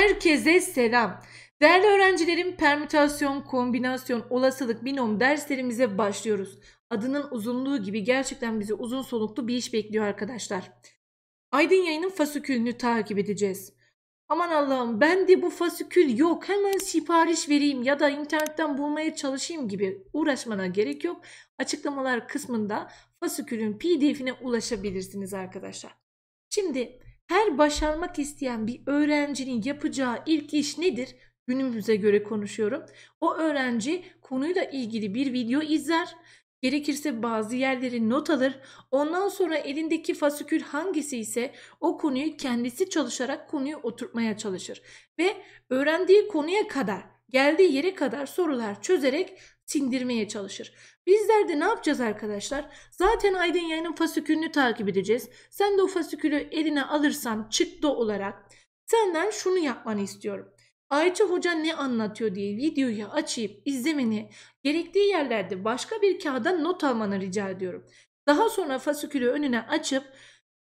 Herkese selam. Değerli öğrencilerim, permütasyon, kombinasyon, olasılık, binom derslerimize başlıyoruz. Adının uzunluğu gibi gerçekten bizi uzun soluklu bir iş bekliyor arkadaşlar. Aydın yayının fasikülünü takip edeceğiz. Aman Allah'ım ben de bu fasikül yok hemen sipariş vereyim ya da internetten bulmaya çalışayım gibi uğraşmana gerek yok. Açıklamalar kısmında fasikülün pdf'ine ulaşabilirsiniz arkadaşlar. Şimdi her başarmak isteyen bir öğrencinin yapacağı ilk iş nedir? Günümüze göre konuşuyorum. O öğrenci konuyla ilgili bir video izler. Gerekirse bazı yerleri not alır. Ondan sonra elindeki fasikül hangisi ise o konuyu kendisi çalışarak konuyu oturtmaya çalışır. Ve öğrendiği konuya kadar, geldiği yere kadar sorular çözerek sindirmeye çalışır. Bizler de ne yapacağız arkadaşlar? Zaten aydın yayının fasikülünü takip edeceğiz. Sen de o fasükülü eline alırsan çıktı olarak senden şunu yapmanı istiyorum. Ayça Hoca ne anlatıyor diye videoyu açıp izlemeni, gerektiği yerlerde başka bir kağıda not almanı rica ediyorum. Daha sonra fasükülü önüne açıp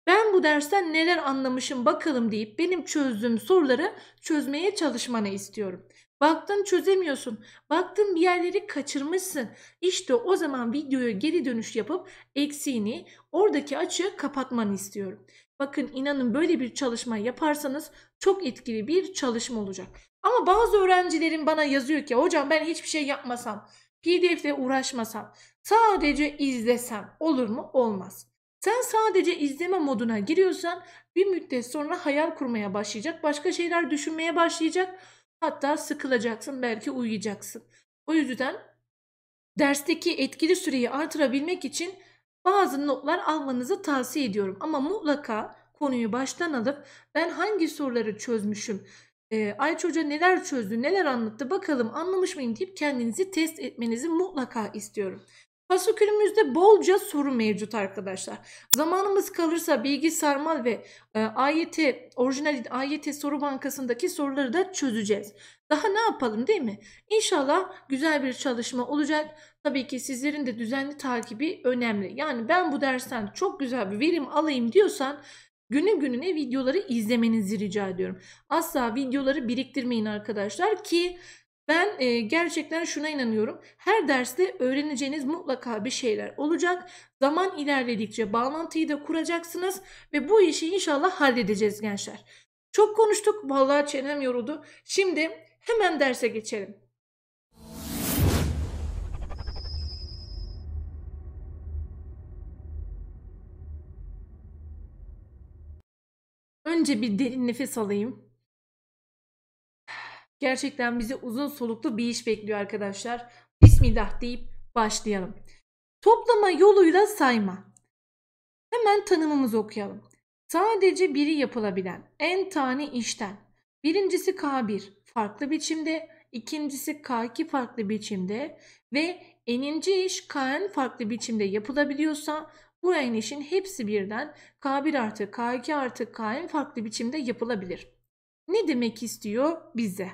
ben bu dersten neler anlamışım bakalım deyip benim çözdüğüm soruları çözmeye çalışmanı istiyorum. Baktın çözemiyorsun. Baktın bir yerleri kaçırmışsın. İşte o zaman videoya geri dönüş yapıp eksiğini oradaki açığı kapatmanı istiyorum. Bakın inanın böyle bir çalışma yaparsanız çok etkili bir çalışma olacak. Ama bazı öğrencilerin bana yazıyor ki hocam ben hiçbir şey yapmasam, pdf ile uğraşmasam, sadece izlesem olur mu? Olmaz. Sen sadece izleme moduna giriyorsan bir müddet sonra hayal kurmaya başlayacak, başka şeyler düşünmeye başlayacak Hatta sıkılacaksın, belki uyuyacaksın. O yüzden dersteki etkili süreyi artırabilmek için bazı notlar almanızı tavsiye ediyorum. Ama mutlaka konuyu baştan alıp ben hangi soruları çözmüşüm, e, Ayç neler çözdü, neler anlattı bakalım anlamış mıyım deyip kendinizi test etmenizi mutlaka istiyorum. Fasikülümüzde bolca soru mevcut arkadaşlar. Zamanımız kalırsa bilgi sarmal ve e, AYT orijinal AYT soru bankasındaki soruları da çözeceğiz. Daha ne yapalım değil mi? İnşallah güzel bir çalışma olacak. Tabii ki sizlerin de düzenli takibi önemli. Yani ben bu dersten çok güzel bir verim alayım diyorsan günü gününe videoları izlemenizi rica ediyorum. Asla videoları biriktirmeyin arkadaşlar ki ben e, gerçekten şuna inanıyorum. Her derste öğreneceğiniz mutlaka bir şeyler olacak. Zaman ilerledikçe bağlantıyı da kuracaksınız ve bu işi inşallah halledeceğiz gençler. Çok konuştuk. Vallahi çenem yoruldu. Şimdi hemen derse geçelim. Önce bir derin nefes alayım. Gerçekten bizi uzun soluklu bir iş bekliyor arkadaşlar. Bismillah deyip başlayalım. Toplama yoluyla sayma. Hemen tanımımızı okuyalım. Sadece biri yapılabilen en tane işten. Birincisi K1 farklı biçimde, ikincisi K2 farklı biçimde ve eninci iş Kn farklı biçimde yapılabiliyorsa bu en işin hepsi birden K1 artı K2 artı Kn farklı biçimde yapılabilir. Ne demek istiyor bize?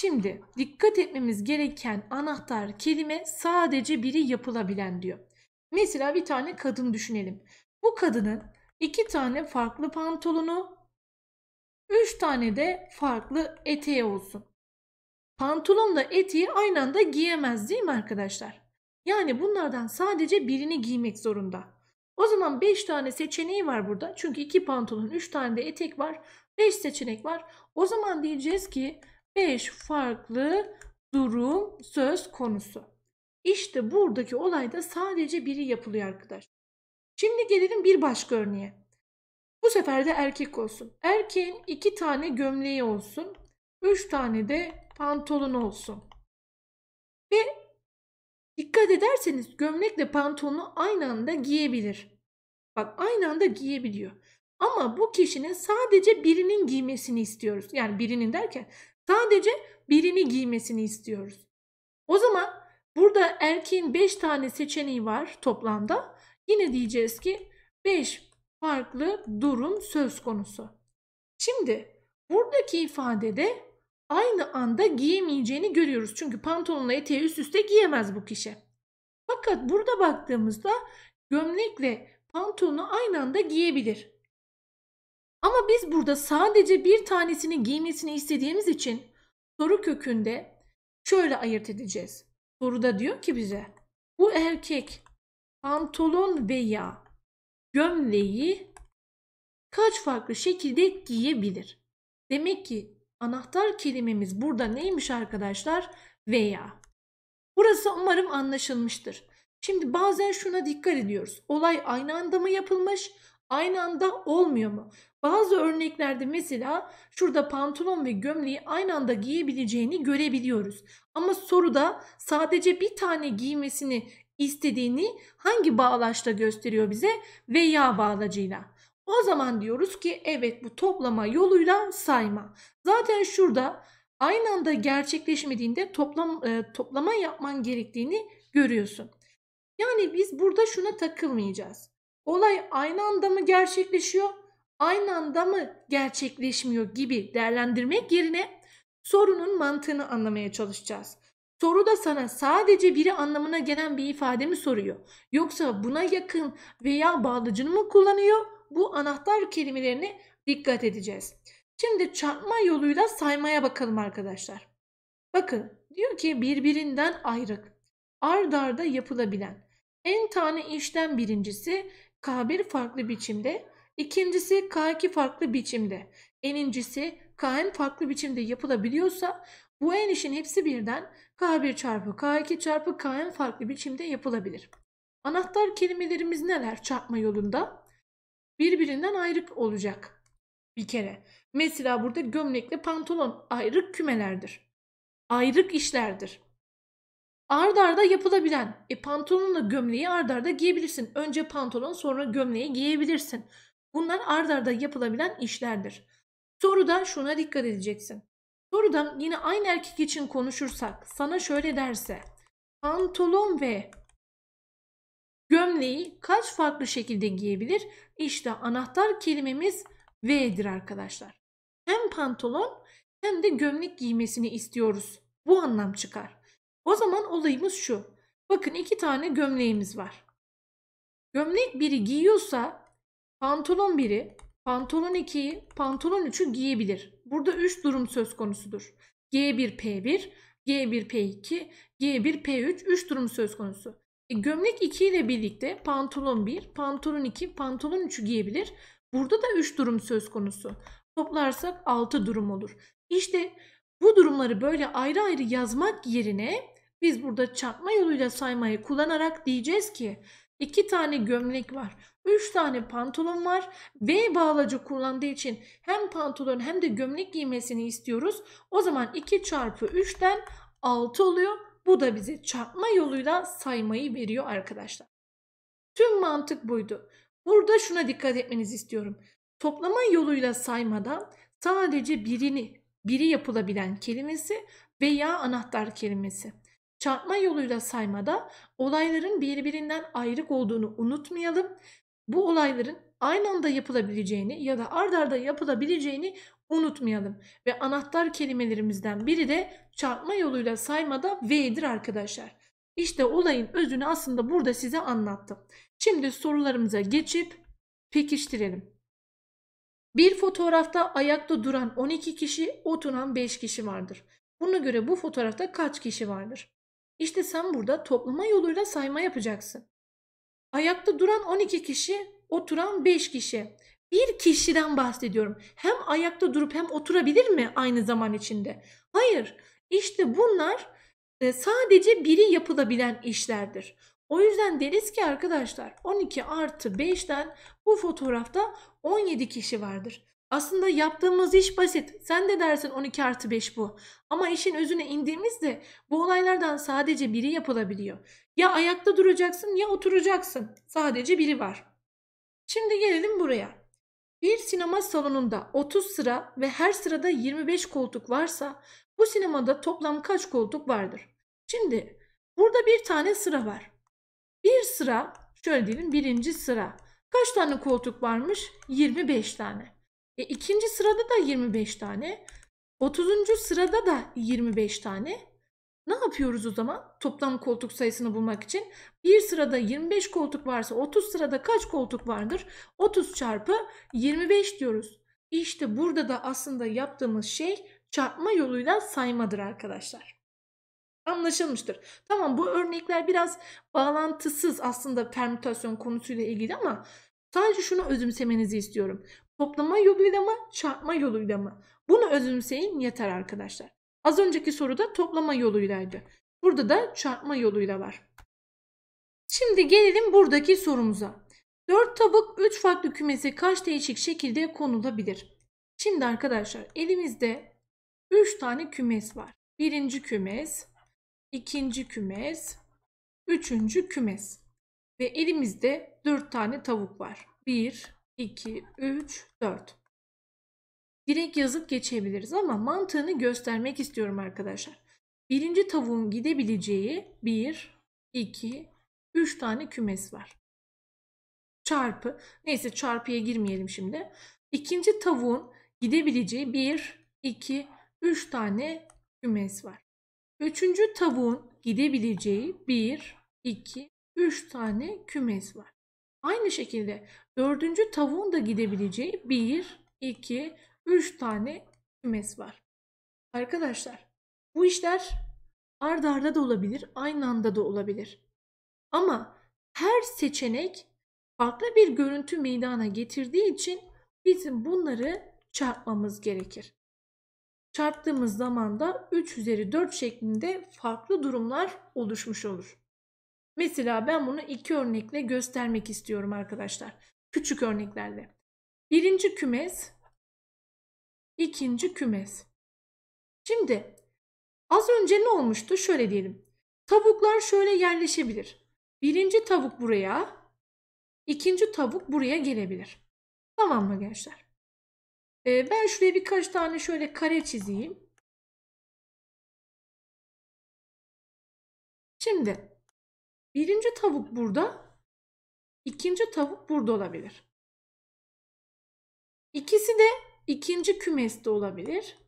Şimdi dikkat etmemiz gereken anahtar kelime sadece biri yapılabilen diyor. Mesela bir tane kadın düşünelim. Bu kadının iki tane farklı pantolonu, üç tane de farklı eteği olsun. Pantolonla eteği aynı anda giyemez değil mi arkadaşlar? Yani bunlardan sadece birini giymek zorunda. O zaman 5 tane seçeneği var burada. Çünkü 2 pantolon, 3 tane de etek var. 5 seçenek var. O zaman diyeceğiz ki 5 farklı durum söz konusu. İşte buradaki olayda sadece biri yapılıyor arkadaş. Şimdi gelelim bir başka örneğe. Bu sefer de erkek olsun. Erkeğin iki tane gömleği olsun. Üç tane de pantolon olsun. Ve dikkat ederseniz gömlekle pantolonu aynı anda giyebilir. Bak aynı anda giyebiliyor. Ama bu kişinin sadece birinin giymesini istiyoruz. Yani birinin derken Sadece birini giymesini istiyoruz. O zaman burada erkeğin 5 tane seçeneği var toplamda. Yine diyeceğiz ki 5 farklı durum söz konusu. Şimdi buradaki ifadede aynı anda giyemeyeceğini görüyoruz. Çünkü pantolonla eteği üst üste giyemez bu kişi. Fakat burada baktığımızda gömlekle pantolonu aynı anda giyebilir. Ama biz burada sadece bir tanesini giymesini istediğimiz için soru kökünde şöyle ayırt edeceğiz. Soruda diyor ki bize bu erkek pantolon veya gömleği kaç farklı şekilde giyebilir? Demek ki anahtar kelimemiz burada neymiş arkadaşlar? Veya. Burası umarım anlaşılmıştır. Şimdi bazen şuna dikkat ediyoruz. Olay aynı anda mı yapılmış aynı anda olmuyor mu? Bazı örneklerde mesela şurada pantolon ve gömleği aynı anda giyebileceğini görebiliyoruz. Ama soruda sadece bir tane giymesini istediğini hangi bağlaçla gösteriyor bize? Veya bağlacıyla. O zaman diyoruz ki evet bu toplama yoluyla sayma. Zaten şurada aynı anda gerçekleşmediğinde toplam e, toplama yapman gerektiğini görüyorsun. Yani biz burada şuna takılmayacağız. Olay aynı anda mı gerçekleşiyor, aynı anda mı gerçekleşmiyor gibi değerlendirmek yerine sorunun mantığını anlamaya çalışacağız. Soru da sana sadece biri anlamına gelen bir ifade mi soruyor? Yoksa buna yakın veya bağlıcını mı kullanıyor? Bu anahtar kelimelerine dikkat edeceğiz. Şimdi çarpma yoluyla saymaya bakalım arkadaşlar. Bakın diyor ki birbirinden ayrık, ard arda yapılabilen, en tane işten birincisi K1 farklı biçimde, ikincisi K2 farklı biçimde, enincisi Kn farklı biçimde yapılabiliyorsa bu enişin hepsi birden K1 çarpı K2 çarpı Kn farklı biçimde yapılabilir. Anahtar kelimelerimiz neler çarpma yolunda? Birbirinden ayrık olacak bir kere. Mesela burada gömlekle pantolon ayrık kümelerdir. Ayrık işlerdir. Ard arda yapılabilen. E pantolonla gömleği ard arda giyebilirsin. Önce pantolon sonra gömleği giyebilirsin. Bunlar ard arda yapılabilen işlerdir. Soruda şuna dikkat edeceksin. Soruda yine aynı erkek için konuşursak sana şöyle derse pantolon ve gömleği kaç farklı şekilde giyebilir? İşte anahtar kelimemiz ve'dir arkadaşlar. Hem pantolon hem de gömlek giymesini istiyoruz. Bu anlam çıkar. O zaman olayımız şu. Bakın iki tane gömleğimiz var. Gömlek biri giyiyorsa pantolon biri, pantolon 2'yi, pantolon 3'ü giyebilir. Burada 3 durum söz konusudur. G1, P1, G1, P2, G1, P3 3 durum söz konusu. E, gömlek 2 ile birlikte pantolon 1, pantolon 2, pantolon 3'ü giyebilir. Burada da 3 durum söz konusu. Toplarsak 6 durum olur. İşte bu durumları böyle ayrı ayrı yazmak yerine biz burada çarpma yoluyla saymayı kullanarak diyeceğiz ki 2 tane gömlek var, 3 tane pantolon var V bağlacı kullandığı için hem pantolon hem de gömlek giymesini istiyoruz. O zaman 2 çarpı 3'ten 6 oluyor. Bu da bize çarpma yoluyla saymayı veriyor arkadaşlar. Tüm mantık buydu. Burada şuna dikkat etmenizi istiyorum. Toplama yoluyla saymadan sadece birini, biri yapılabilen kelimesi veya anahtar kelimesi. Çarpma yoluyla saymada olayların birbirinden ayrık olduğunu unutmayalım. Bu olayların aynı anda yapılabileceğini ya da ard arda yapılabileceğini unutmayalım. Ve anahtar kelimelerimizden biri de çarpma yoluyla saymada V'dir arkadaşlar. İşte olayın özünü aslında burada size anlattım. Şimdi sorularımıza geçip pekiştirelim. Bir fotoğrafta ayakta duran 12 kişi, oturan 5 kişi vardır. Buna göre bu fotoğrafta kaç kişi vardır? İşte sen burada toplama yoluyla sayma yapacaksın. Ayakta duran 12 kişi, oturan 5 kişi. Bir kişiden bahsediyorum. Hem ayakta durup hem oturabilir mi aynı zaman içinde? Hayır. İşte bunlar e, sadece biri yapılabilen işlerdir. O yüzden deriz ki arkadaşlar 12 artı 5'ten bu fotoğrafta 17 kişi vardır. Aslında yaptığımız iş basit. Sen de dersin 12 artı 5 bu. Ama işin özüne indiğimizde bu olaylardan sadece biri yapılabiliyor. Ya ayakta duracaksın ya oturacaksın. Sadece biri var. Şimdi gelelim buraya. Bir sinema salonunda 30 sıra ve her sırada 25 koltuk varsa bu sinemada toplam kaç koltuk vardır? Şimdi burada bir tane sıra var. Bir sıra şöyle diyelim birinci sıra. Kaç tane koltuk varmış? 25 tane. E, ikinci sırada da 25 tane. 30. sırada da 25 tane. Ne yapıyoruz o zaman? Toplam koltuk sayısını bulmak için bir sırada 25 koltuk varsa 30 sırada kaç koltuk vardır? 30 çarpı 25 diyoruz. İşte burada da aslında yaptığımız şey çarpma yoluyla saymadır arkadaşlar. Anlaşılmıştır. Tamam bu örnekler biraz bağlantısız aslında permütasyon konusuyla ilgili ama sadece şunu özümsemenizi istiyorum. Toplama yoluyla mı, çarpma yoluyla mı? Bunu özümseyin yeter arkadaşlar. Az önceki soruda toplama yoluylaydı. Burada da çarpma yoluyla var. Şimdi gelelim buradaki sorumuza. 4 tabak 3 farklı kümesi kaç değişik şekilde konulabilir? Şimdi arkadaşlar elimizde 3 tane kümes var. Birinci kümes, ikinci kümes, üçüncü kümes. Ve elimizde 4 tane tavuk var. 1, 2, 3, 4. Direkt yazıp geçebiliriz ama mantığını göstermek istiyorum arkadaşlar. Birinci tavuğun gidebileceği 1, 2, 3 tane kümes var. Çarpı, neyse çarpıya girmeyelim şimdi. İkinci tavuğun gidebileceği 1, 2, 3 tane kümes var. Üçüncü tavuğun gidebileceği 1, 2, 3 tane kümes var. Aynı şekilde dördüncü tavuğun da gidebileceği 1, 2, 3 tane kümes var. Arkadaşlar bu işler ardarda arda da olabilir, aynı anda da olabilir. Ama her seçenek farklı bir görüntü meydana getirdiği için bizim bunları çarpmamız gerekir. Çarptığımız zaman da 3 üzeri 4 şeklinde farklı durumlar oluşmuş olur. Mesela ben bunu iki örnekle göstermek istiyorum arkadaşlar. Küçük örneklerle. Birinci kümes, ikinci kümes. Şimdi az önce ne olmuştu? Şöyle diyelim. Tavuklar şöyle yerleşebilir. Birinci tavuk buraya, ikinci tavuk buraya gelebilir. Tamam mı gençler? Ee, ben şuraya birkaç tane şöyle kare çizeyim. Şimdi Birinci tavuk burada. ikinci tavuk burada olabilir. İkisi de ikinci kümeste olabilir.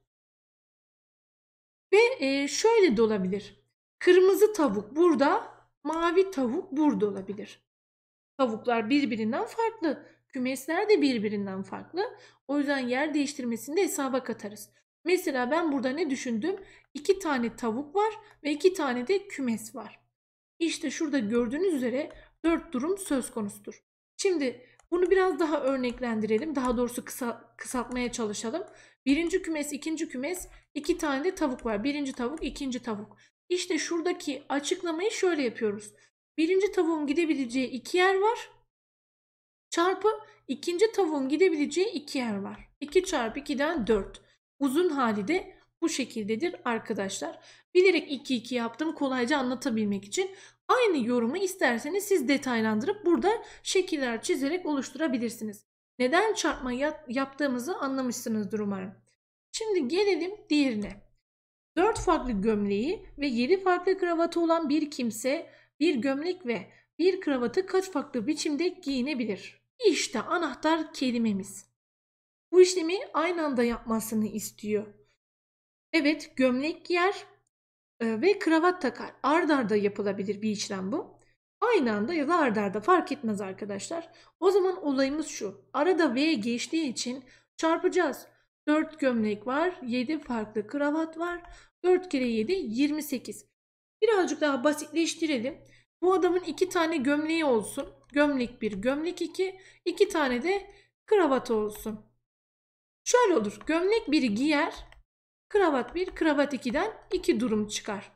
Ve e, şöyle de olabilir. Kırmızı tavuk burada, mavi tavuk burada olabilir. Tavuklar birbirinden farklı. Kümesler de birbirinden farklı. O yüzden yer değiştirmesini de hesaba katarız. Mesela ben burada ne düşündüm? İki tane tavuk var ve iki tane de kümes var. İşte şurada gördüğünüz üzere 4 durum söz konusudur. Şimdi bunu biraz daha örneklendirelim. Daha doğrusu kısa, kısaltmaya çalışalım. Birinci kümes, ikinci kümes, iki tane de tavuk var. Birinci tavuk, ikinci tavuk. İşte şuradaki açıklamayı şöyle yapıyoruz. Birinci tavuğun gidebileceği iki yer var. Çarpı ikinci tavuğun gidebileceği iki yer var. 2 çarpı 2'den 4. Uzun hali de bu şekildedir arkadaşlar. Bilerek 2-2 yaptım kolayca anlatabilmek için. Aynı yorumu isterseniz siz detaylandırıp burada şekiller çizerek oluşturabilirsiniz. Neden çarpma yaptığımızı anlamışsınızdır umarım. Şimdi gelelim diğerine. 4 farklı gömleği ve 7 farklı kravatı olan bir kimse bir gömlek ve bir kravatı kaç farklı biçimde giyinebilir? İşte anahtar kelimemiz. Bu işlemi aynı anda yapmasını istiyor. Evet gömlek giyer, ee, ve kravat takar. Ard arda yapılabilir bir işlem bu. Aynı anda ya da ard arda fark etmez arkadaşlar. O zaman olayımız şu. Arada V geçtiği için çarpacağız. 4 gömlek var. 7 farklı kravat var. 4 kere 7 28. Birazcık daha basitleştirelim. Bu adamın 2 tane gömleği olsun. Gömlek 1, gömlek 2. 2 tane de kravat olsun. Şöyle olur. Gömlek 1'i giyer. Kravat 1, kravat 2'den 2 durum çıkar.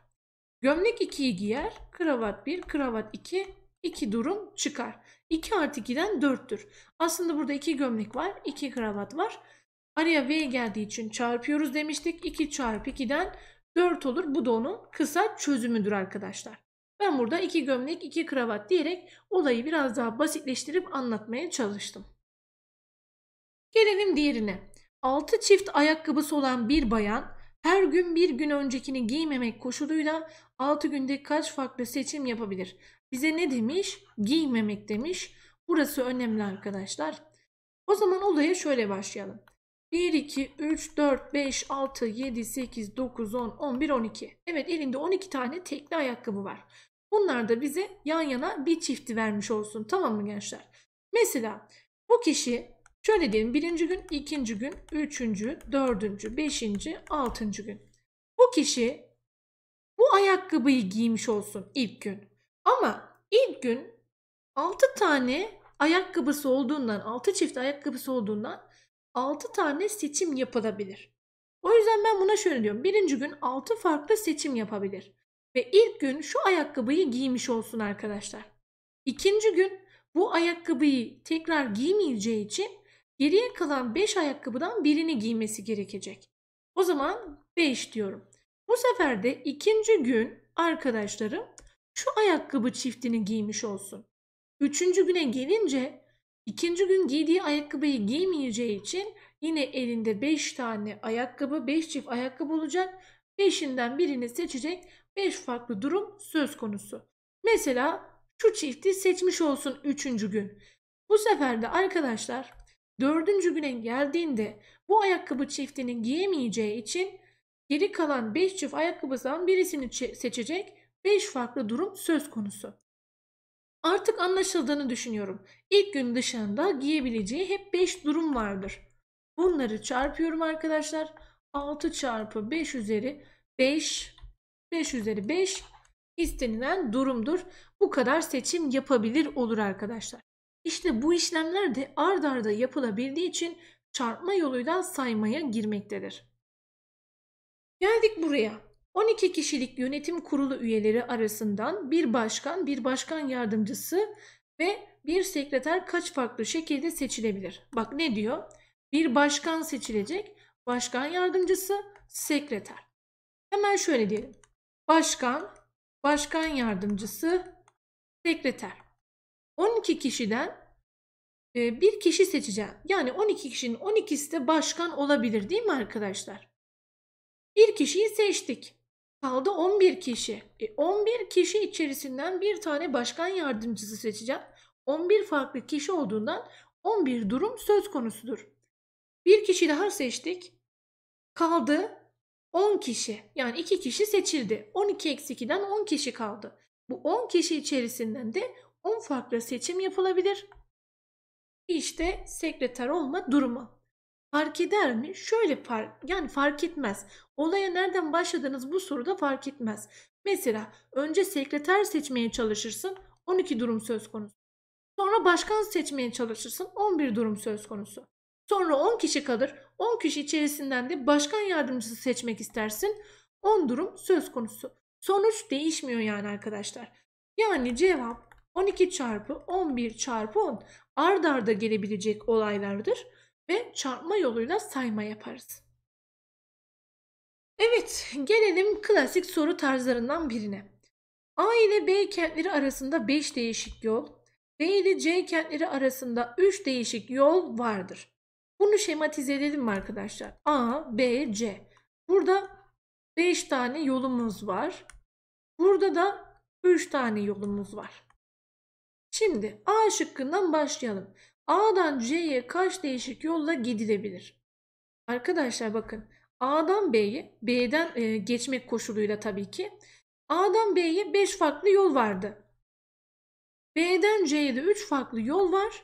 Gömlek 2'yi giyer, kravat 1, kravat 2, 2 durum çıkar. 2 artı 2'den 4'tür. Aslında burada 2 gömlek var, 2 kravat var. Araya V geldiği için çarpıyoruz demiştik. 2 çarpı 2'den 4 olur. Bu da onun kısa çözümüdür arkadaşlar. Ben burada 2 gömlek 2 kravat diyerek olayı biraz daha basitleştirip anlatmaya çalıştım. Gelelim diğerine. 6 çift ayakkabısı olan bir bayan her gün bir gün öncekini giymemek koşuluyla 6 günde kaç farklı seçim yapabilir? Bize ne demiş? Giymemek demiş. Burası önemli arkadaşlar. O zaman olaya şöyle başlayalım. 1, 2, 3, 4, 5, 6, 7, 8, 9, 10, 11, 12. Evet elinde 12 tane tekli ayakkabı var. Bunlar da bize yan yana bir çifti vermiş olsun. Tamam mı gençler? Mesela bu kişi Şöyle diyelim birinci gün, ikinci gün, üçüncü, dördüncü, beşinci, altıncı gün. Bu kişi bu ayakkabıyı giymiş olsun ilk gün. Ama ilk gün altı tane ayakkabısı olduğundan, altı çift ayakkabısı olduğundan altı tane seçim yapılabilir. O yüzden ben buna şöyle diyorum. Birinci gün altı farklı seçim yapabilir. Ve ilk gün şu ayakkabıyı giymiş olsun arkadaşlar. İkinci gün bu ayakkabıyı tekrar giymeyeceği için geriye kalan 5 ayakkabıdan birini giymesi gerekecek. O zaman 5 diyorum. Bu sefer de ikinci gün arkadaşlarım şu ayakkabı çiftini giymiş olsun. Üçüncü güne gelince ikinci gün giydiği ayakkabıyı giymeyeceği için yine elinde 5 tane ayakkabı, 5 çift ayakkabı olacak. 5'inden birini seçecek 5 farklı durum söz konusu. Mesela şu çifti seçmiş olsun üçüncü gün. Bu sefer de arkadaşlar Dördüncü güne geldiğinde bu ayakkabı çiftini giyemeyeceği için geri kalan 5 çift ayakkabısından birisini seçecek 5 farklı durum söz konusu. Artık anlaşıldığını düşünüyorum. İlk gün dışında giyebileceği hep 5 durum vardır. Bunları çarpıyorum arkadaşlar. 6 çarpı 5 üzeri 5 5 üzeri 5 istenilen durumdur. Bu kadar seçim yapabilir olur arkadaşlar. İşte bu işlemler de ard arda yapılabildiği için çarpma yoluyla saymaya girmektedir. Geldik buraya. 12 kişilik yönetim kurulu üyeleri arasından bir başkan, bir başkan yardımcısı ve bir sekreter kaç farklı şekilde seçilebilir? Bak ne diyor? Bir başkan seçilecek, başkan yardımcısı, sekreter. Hemen şöyle diyelim. Başkan, başkan yardımcısı, sekreter. 12 kişiden e, bir kişi seçeceğim. Yani 12 kişinin 12'si de başkan olabilir değil mi arkadaşlar? Bir kişiyi seçtik. Kaldı 11 kişi. E 11 kişi içerisinden bir tane başkan yardımcısı seçeceğim. 11 farklı kişi olduğundan 11 durum söz konusudur. Bir kişi daha seçtik. Kaldı 10 kişi. Yani 2 kişi seçildi. 12 eksi 2'den 10 kişi kaldı. Bu 10 kişi içerisinden de 10 farklı seçim yapılabilir. İşte sekreter olma durumu. Fark eder mi? Şöyle fark, yani fark etmez. Olaya nereden başladınız bu soruda fark etmez. Mesela önce sekreter seçmeye çalışırsın 12 durum söz konusu. Sonra başkan seçmeye çalışırsın 11 durum söz konusu. Sonra 10 kişi kalır. 10 kişi içerisinden de başkan yardımcısı seçmek istersin. 10 durum söz konusu. Sonuç değişmiyor yani arkadaşlar. Yani cevap 12 çarpı 11 çarpı 10 ard arda gelebilecek olaylardır ve çarpma yoluyla sayma yaparız. Evet gelelim klasik soru tarzlarından birine. A ile B kentleri arasında 5 değişik yol, B ile C kentleri arasında 3 değişik yol vardır. Bunu şematize edelim mi arkadaşlar? A, B, C. Burada 5 tane yolumuz var. Burada da 3 tane yolumuz var. Şimdi A şıkkından başlayalım. A'dan C'ye kaç değişik yolla gidilebilir? Arkadaşlar bakın A'dan B'ye, B'den e, geçmek koşuluyla tabii ki. A'dan B'ye 5 farklı yol vardı. B'den C'ye de 3 farklı yol var.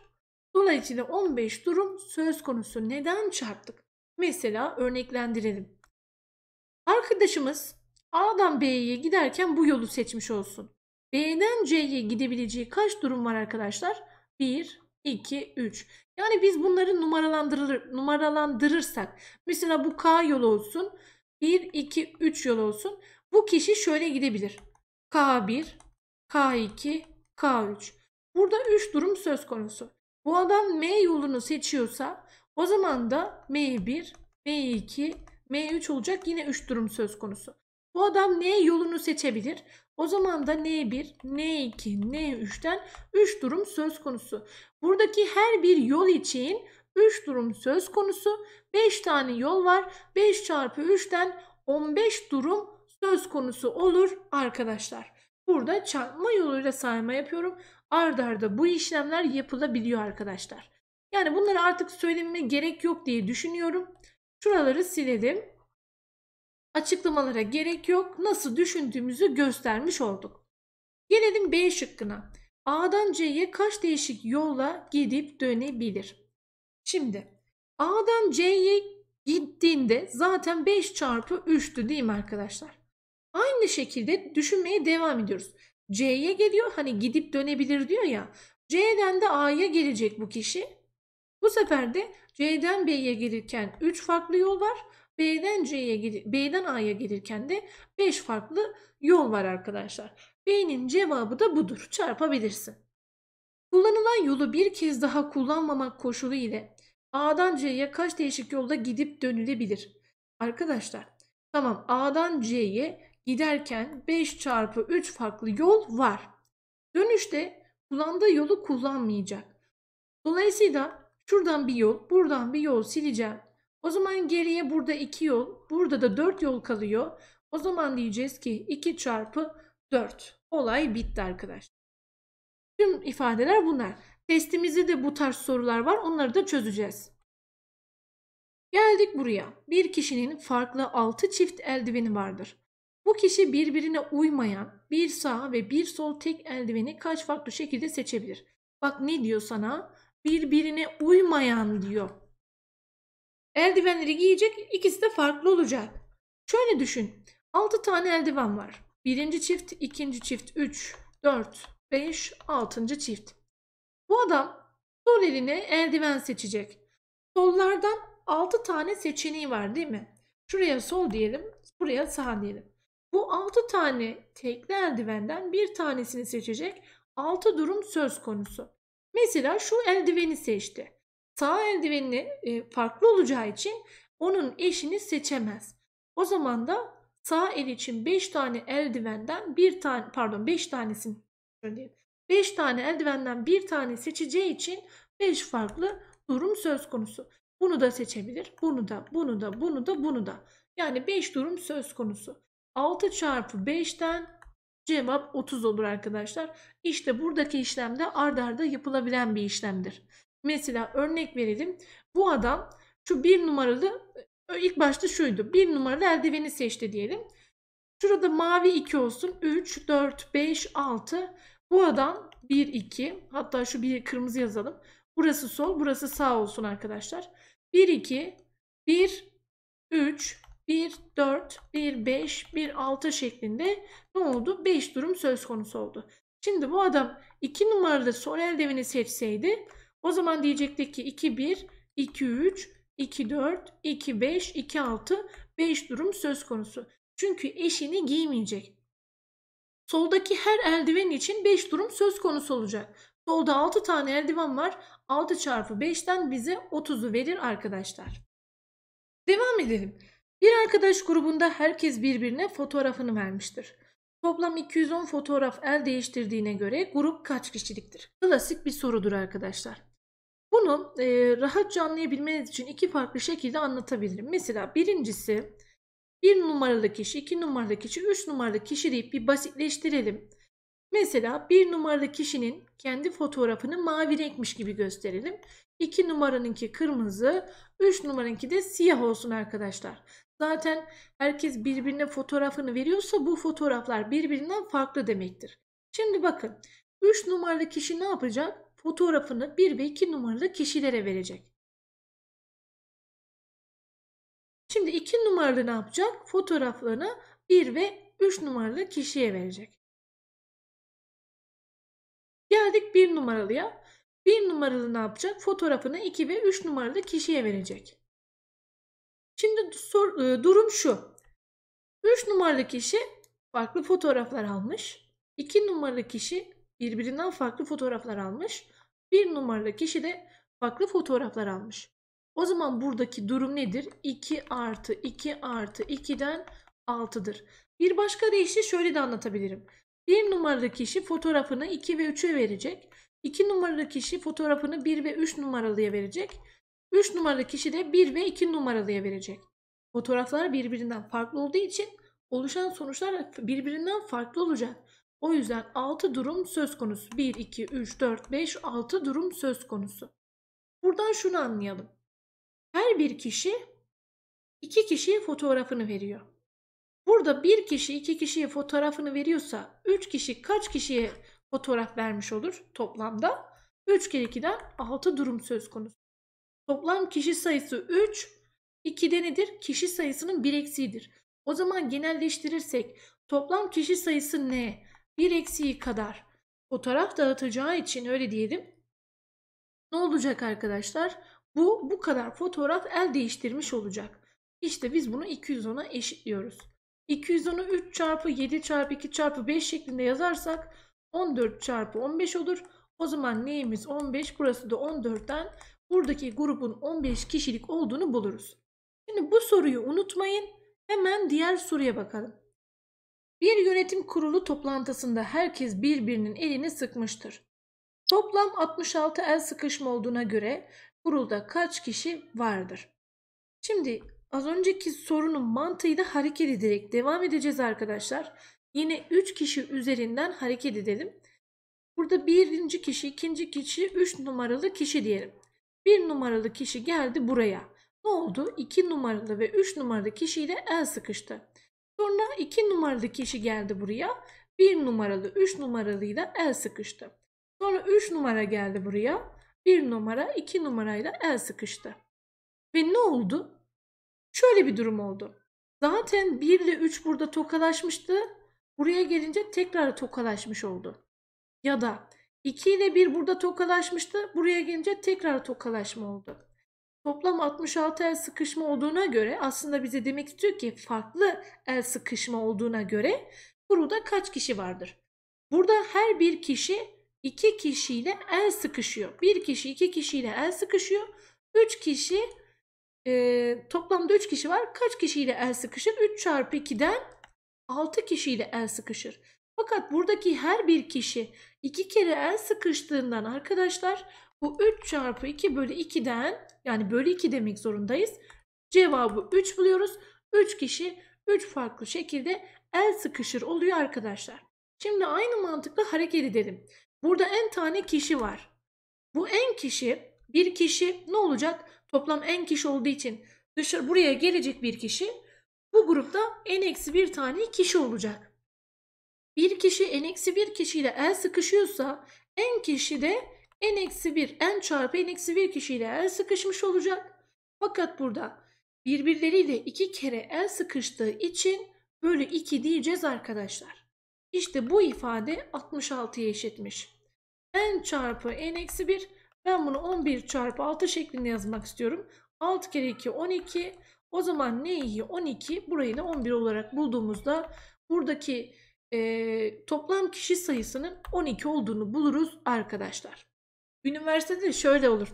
Dolayısıyla 15 durum söz konusu. Neden çarptık? Mesela örneklendirelim. Arkadaşımız A'dan B'ye giderken bu yolu seçmiş olsun. B'den C'ye gidebileceği kaç durum var arkadaşlar? 1, 2, 3. Yani biz bunları numaralandırır, numaralandırırsak mesela bu K yolu olsun. 1, 2, 3 yol olsun. Bu kişi şöyle gidebilir. K1, K2, K3. Burada 3 durum söz konusu. Bu adam M yolunu seçiyorsa o zaman da M1, M2, M3 olacak yine 3 durum söz konusu. Bu adam N yolunu seçebilir. O zaman da N1, N2, N3'ten 3 durum söz konusu. Buradaki her bir yol için 3 durum söz konusu. 5 tane yol var. 5 çarpı 3'ten 15 durum söz konusu olur arkadaşlar. Burada çarpma yoluyla sayma yapıyorum. Arda arda bu işlemler yapılabiliyor arkadaşlar. Yani bunları artık söylememe gerek yok diye düşünüyorum. Şuraları silelim. Açıklamalara gerek yok. Nasıl düşündüğümüzü göstermiş olduk. Gelelim B şıkkına. A'dan C'ye kaç değişik yolla gidip dönebilir? Şimdi A'dan C'ye gittiğinde zaten 5 çarpı 3'tü değil mi arkadaşlar? Aynı şekilde düşünmeye devam ediyoruz. C'ye geliyor hani gidip dönebilir diyor ya. C'den de A'ya gelecek bu kişi. Bu sefer de C'den B'ye gelirken 3 farklı yol var. B'den C'ye B'den A'ya gelirken de 5 farklı yol var arkadaşlar. B'nin cevabı da budur. Çarpabilirsin. Kullanılan yolu bir kez daha kullanmamak koşulu ile A'dan C'ye kaç değişik yolda gidip dönülebilir? Arkadaşlar tamam A'dan C'ye giderken 5 çarpı 3 farklı yol var. Dönüşte kullandığı yolu kullanmayacak. Dolayısıyla şuradan bir yol, buradan bir yol sileceğim. O zaman geriye burada 2 yol, burada da 4 yol kalıyor. O zaman diyeceğiz ki 2 çarpı 4. Olay bitti arkadaş. Tüm ifadeler bunlar. Testimizde de bu tarz sorular var. Onları da çözeceğiz. Geldik buraya. Bir kişinin farklı 6 çift eldiveni vardır. Bu kişi birbirine uymayan bir sağ ve bir sol tek eldiveni kaç farklı şekilde seçebilir? Bak ne diyor sana? Birbirine uymayan diyor. Eldivenleri giyecek ikisi de farklı olacak. Şöyle düşün. 6 tane eldiven var. Birinci çift, ikinci çift, 3, 4, 5, 6. çift. Bu adam sol eline eldiven seçecek. Sollardan 6 tane seçeneği var değil mi? Şuraya sol diyelim, buraya sağ diyelim. Bu 6 tane tekli eldivenden bir tanesini seçecek. 6 durum söz konusu. Mesela şu eldiveni seçti. Sağ eldivenli e, farklı olacağı için onun eşini seçemez. O zaman da sağ el için 5 tane eldivenden bir tane pardon 5 tanesini söyleyeyim. 5 tane eldivenden bir tane seçeceği için 5 farklı durum söz konusu. Bunu da seçebilir. Bunu da, bunu da, bunu da, bunu da. Yani 5 durum söz konusu. 6 çarpı 5'ten cevap 30 olur arkadaşlar. İşte buradaki işlemde ard arda yapılabilen bir işlemdir. Mesela örnek verelim. Bu adam şu bir numaralı e, ilk başta şuydu. Bir numaralı eldiveni seçti diyelim. Şurada mavi 2 olsun. 3, 4, 5, 6. adam 1, 2. Hatta şu bir kırmızı yazalım. Burası sol, burası sağ olsun arkadaşlar. 1, 2, 1, 3, 1, 4, 1, 5, 1, 6 şeklinde ne oldu? 5 durum söz konusu oldu. Şimdi bu adam 2 numaralı sol eldiveni seçseydi o zaman diyecektik ki 2 1, 2 3, 2 4, 2 5, 2 6, 5 durum söz konusu. Çünkü eşini giymeyecek. Soldaki her eldiven için 5 durum söz konusu olacak. Solda 6 tane eldiven var. 6 çarpı 5'ten bize 30'u verir arkadaşlar. Devam edelim. Bir arkadaş grubunda herkes birbirine fotoğrafını vermiştir. Toplam 210 fotoğraf el değiştirdiğine göre grup kaç kişiliktir? Klasik bir sorudur arkadaşlar. Bunu e, rahatça anlayabilmeniz için iki farklı şekilde anlatabilirim. Mesela birincisi bir numaralı kişi, iki numaralı kişi, üç numaralı kişi deyip bir basitleştirelim. Mesela bir numaralı kişinin kendi fotoğrafını mavi renkmiş gibi gösterelim. İki numaranınki kırmızı, üç numaranınki de siyah olsun arkadaşlar. Zaten herkes birbirine fotoğrafını veriyorsa bu fotoğraflar birbirinden farklı demektir. Şimdi bakın 3 numaralı kişi ne yapacak? fotoğrafını bir ve iki numaralı kişilere verecek. Şimdi iki numaralı ne yapacak? Fotoğraflarını bir ve üç numaralı kişiye verecek. Geldik bir numaralıya. Bir numaralı ne yapacak? Fotoğrafını iki ve üç numaralı kişiye verecek. Şimdi sor, e, durum şu. üç numaralı kişi farklı fotoğraflar almış. 2 numaralı kişi birbirinden farklı fotoğraflar almış. Bir numaralı kişi de farklı fotoğraflar almış. O zaman buradaki durum nedir? 2 artı 2 artı 2'den 6'dır. Bir başka deyişle şöyle de anlatabilirim. Bir numaralı kişi fotoğrafını 2 ve 3'e verecek. 2 numaralı kişi fotoğrafını 1 ve 3 numaralıya verecek. 3 numaralı kişi de 1 ve 2 numaralıya verecek. Fotoğraflar birbirinden farklı olduğu için oluşan sonuçlar birbirinden farklı olacak. O yüzden 6 durum söz konusu. 1, 2, 3, 4, 5, 6 durum söz konusu. Buradan şunu anlayalım. Her bir kişi iki kişiye fotoğrafını veriyor. Burada bir kişi iki kişiye fotoğrafını veriyorsa üç kişi kaç kişiye fotoğraf vermiş olur toplamda? 3 kere 2'den 6 durum söz konusu. Toplam kişi sayısı 3, 2'de nedir? Kişi sayısının bir eksiğidir. O zaman genelleştirirsek toplam kişi sayısı ne? bir eksiği kadar fotoğraf dağıtacağı için öyle diyelim. Ne olacak arkadaşlar? Bu bu kadar fotoğraf el değiştirmiş olacak. İşte biz bunu 210'a eşitliyoruz. 210'u 3 çarpı 7 çarpı 2 çarpı 5 şeklinde yazarsak 14 çarpı 15 olur. O zaman neyimiz 15 burası da 14'ten buradaki grubun 15 kişilik olduğunu buluruz. Şimdi bu soruyu unutmayın. Hemen diğer soruya bakalım. Bir yönetim kurulu toplantısında herkes birbirinin elini sıkmıştır. Toplam 66 el sıkışma olduğuna göre kurulda kaç kişi vardır? Şimdi az önceki sorunun mantığıyla hareket ederek devam edeceğiz arkadaşlar. Yine 3 kişi üzerinden hareket edelim. Burada birinci kişi, ikinci kişi, 3 numaralı kişi diyelim. 1 numaralı kişi geldi buraya. Ne oldu? 2 numaralı ve 3 numaralı kişiyle el sıkıştı. Sonra 2 numaralı kişi geldi buraya. 1 numaralı 3 numaralıyla el sıkıştı. Sonra 3 numara geldi buraya. 1 numara 2 numarayla el sıkıştı. Ve ne oldu? Şöyle bir durum oldu. Zaten 1 ile 3 burada tokalaşmıştı. Buraya gelince tekrar tokalaşmış oldu. Ya da 2 ile 1 burada tokalaşmıştı. Buraya gelince tekrar tokalaşma oldu. Toplam 66 el sıkışma olduğuna göre aslında bize demek istiyor ki farklı el sıkışma olduğuna göre Kuruda kaç kişi vardır? Burada her bir kişi iki kişiyle el sıkışıyor. Bir kişi iki kişiyle el sıkışıyor. Üç kişi e, toplamda üç kişi var. Kaç kişiyle el sıkışır? 3 çarpı 2'den 6 kişiyle el sıkışır. Fakat buradaki her bir kişi iki kere el sıkıştığından arkadaşlar bu 3 çarpı 2 bölü 2'den yani bölü 2 demek zorundayız. Cevabı 3 buluyoruz. 3 kişi 3 farklı şekilde el sıkışır oluyor arkadaşlar. Şimdi aynı mantıkla hareket edelim. Burada en tane kişi var. Bu en kişi bir kişi ne olacak? Toplam en kişi olduğu için dışarı buraya gelecek bir kişi. Bu grupta en eksi bir tane kişi olacak. Bir kişi en eksi bir kişiyle el sıkışıyorsa en kişi de n eksi 1 n çarpı n eksi 1 kişiyle el sıkışmış olacak. Fakat burada birbirleriyle iki kere el sıkıştığı için bölü 2 diyeceğiz arkadaşlar. İşte bu ifade 66'ya eşitmiş. n çarpı n eksi 1 ben bunu 11 çarpı 6 şeklinde yazmak istiyorum. 6 kere 2 12. O zaman neyi 12 burayı da 11 olarak bulduğumuzda buradaki e, toplam kişi sayısının 12 olduğunu buluruz arkadaşlar. Üniversitede şöyle olur.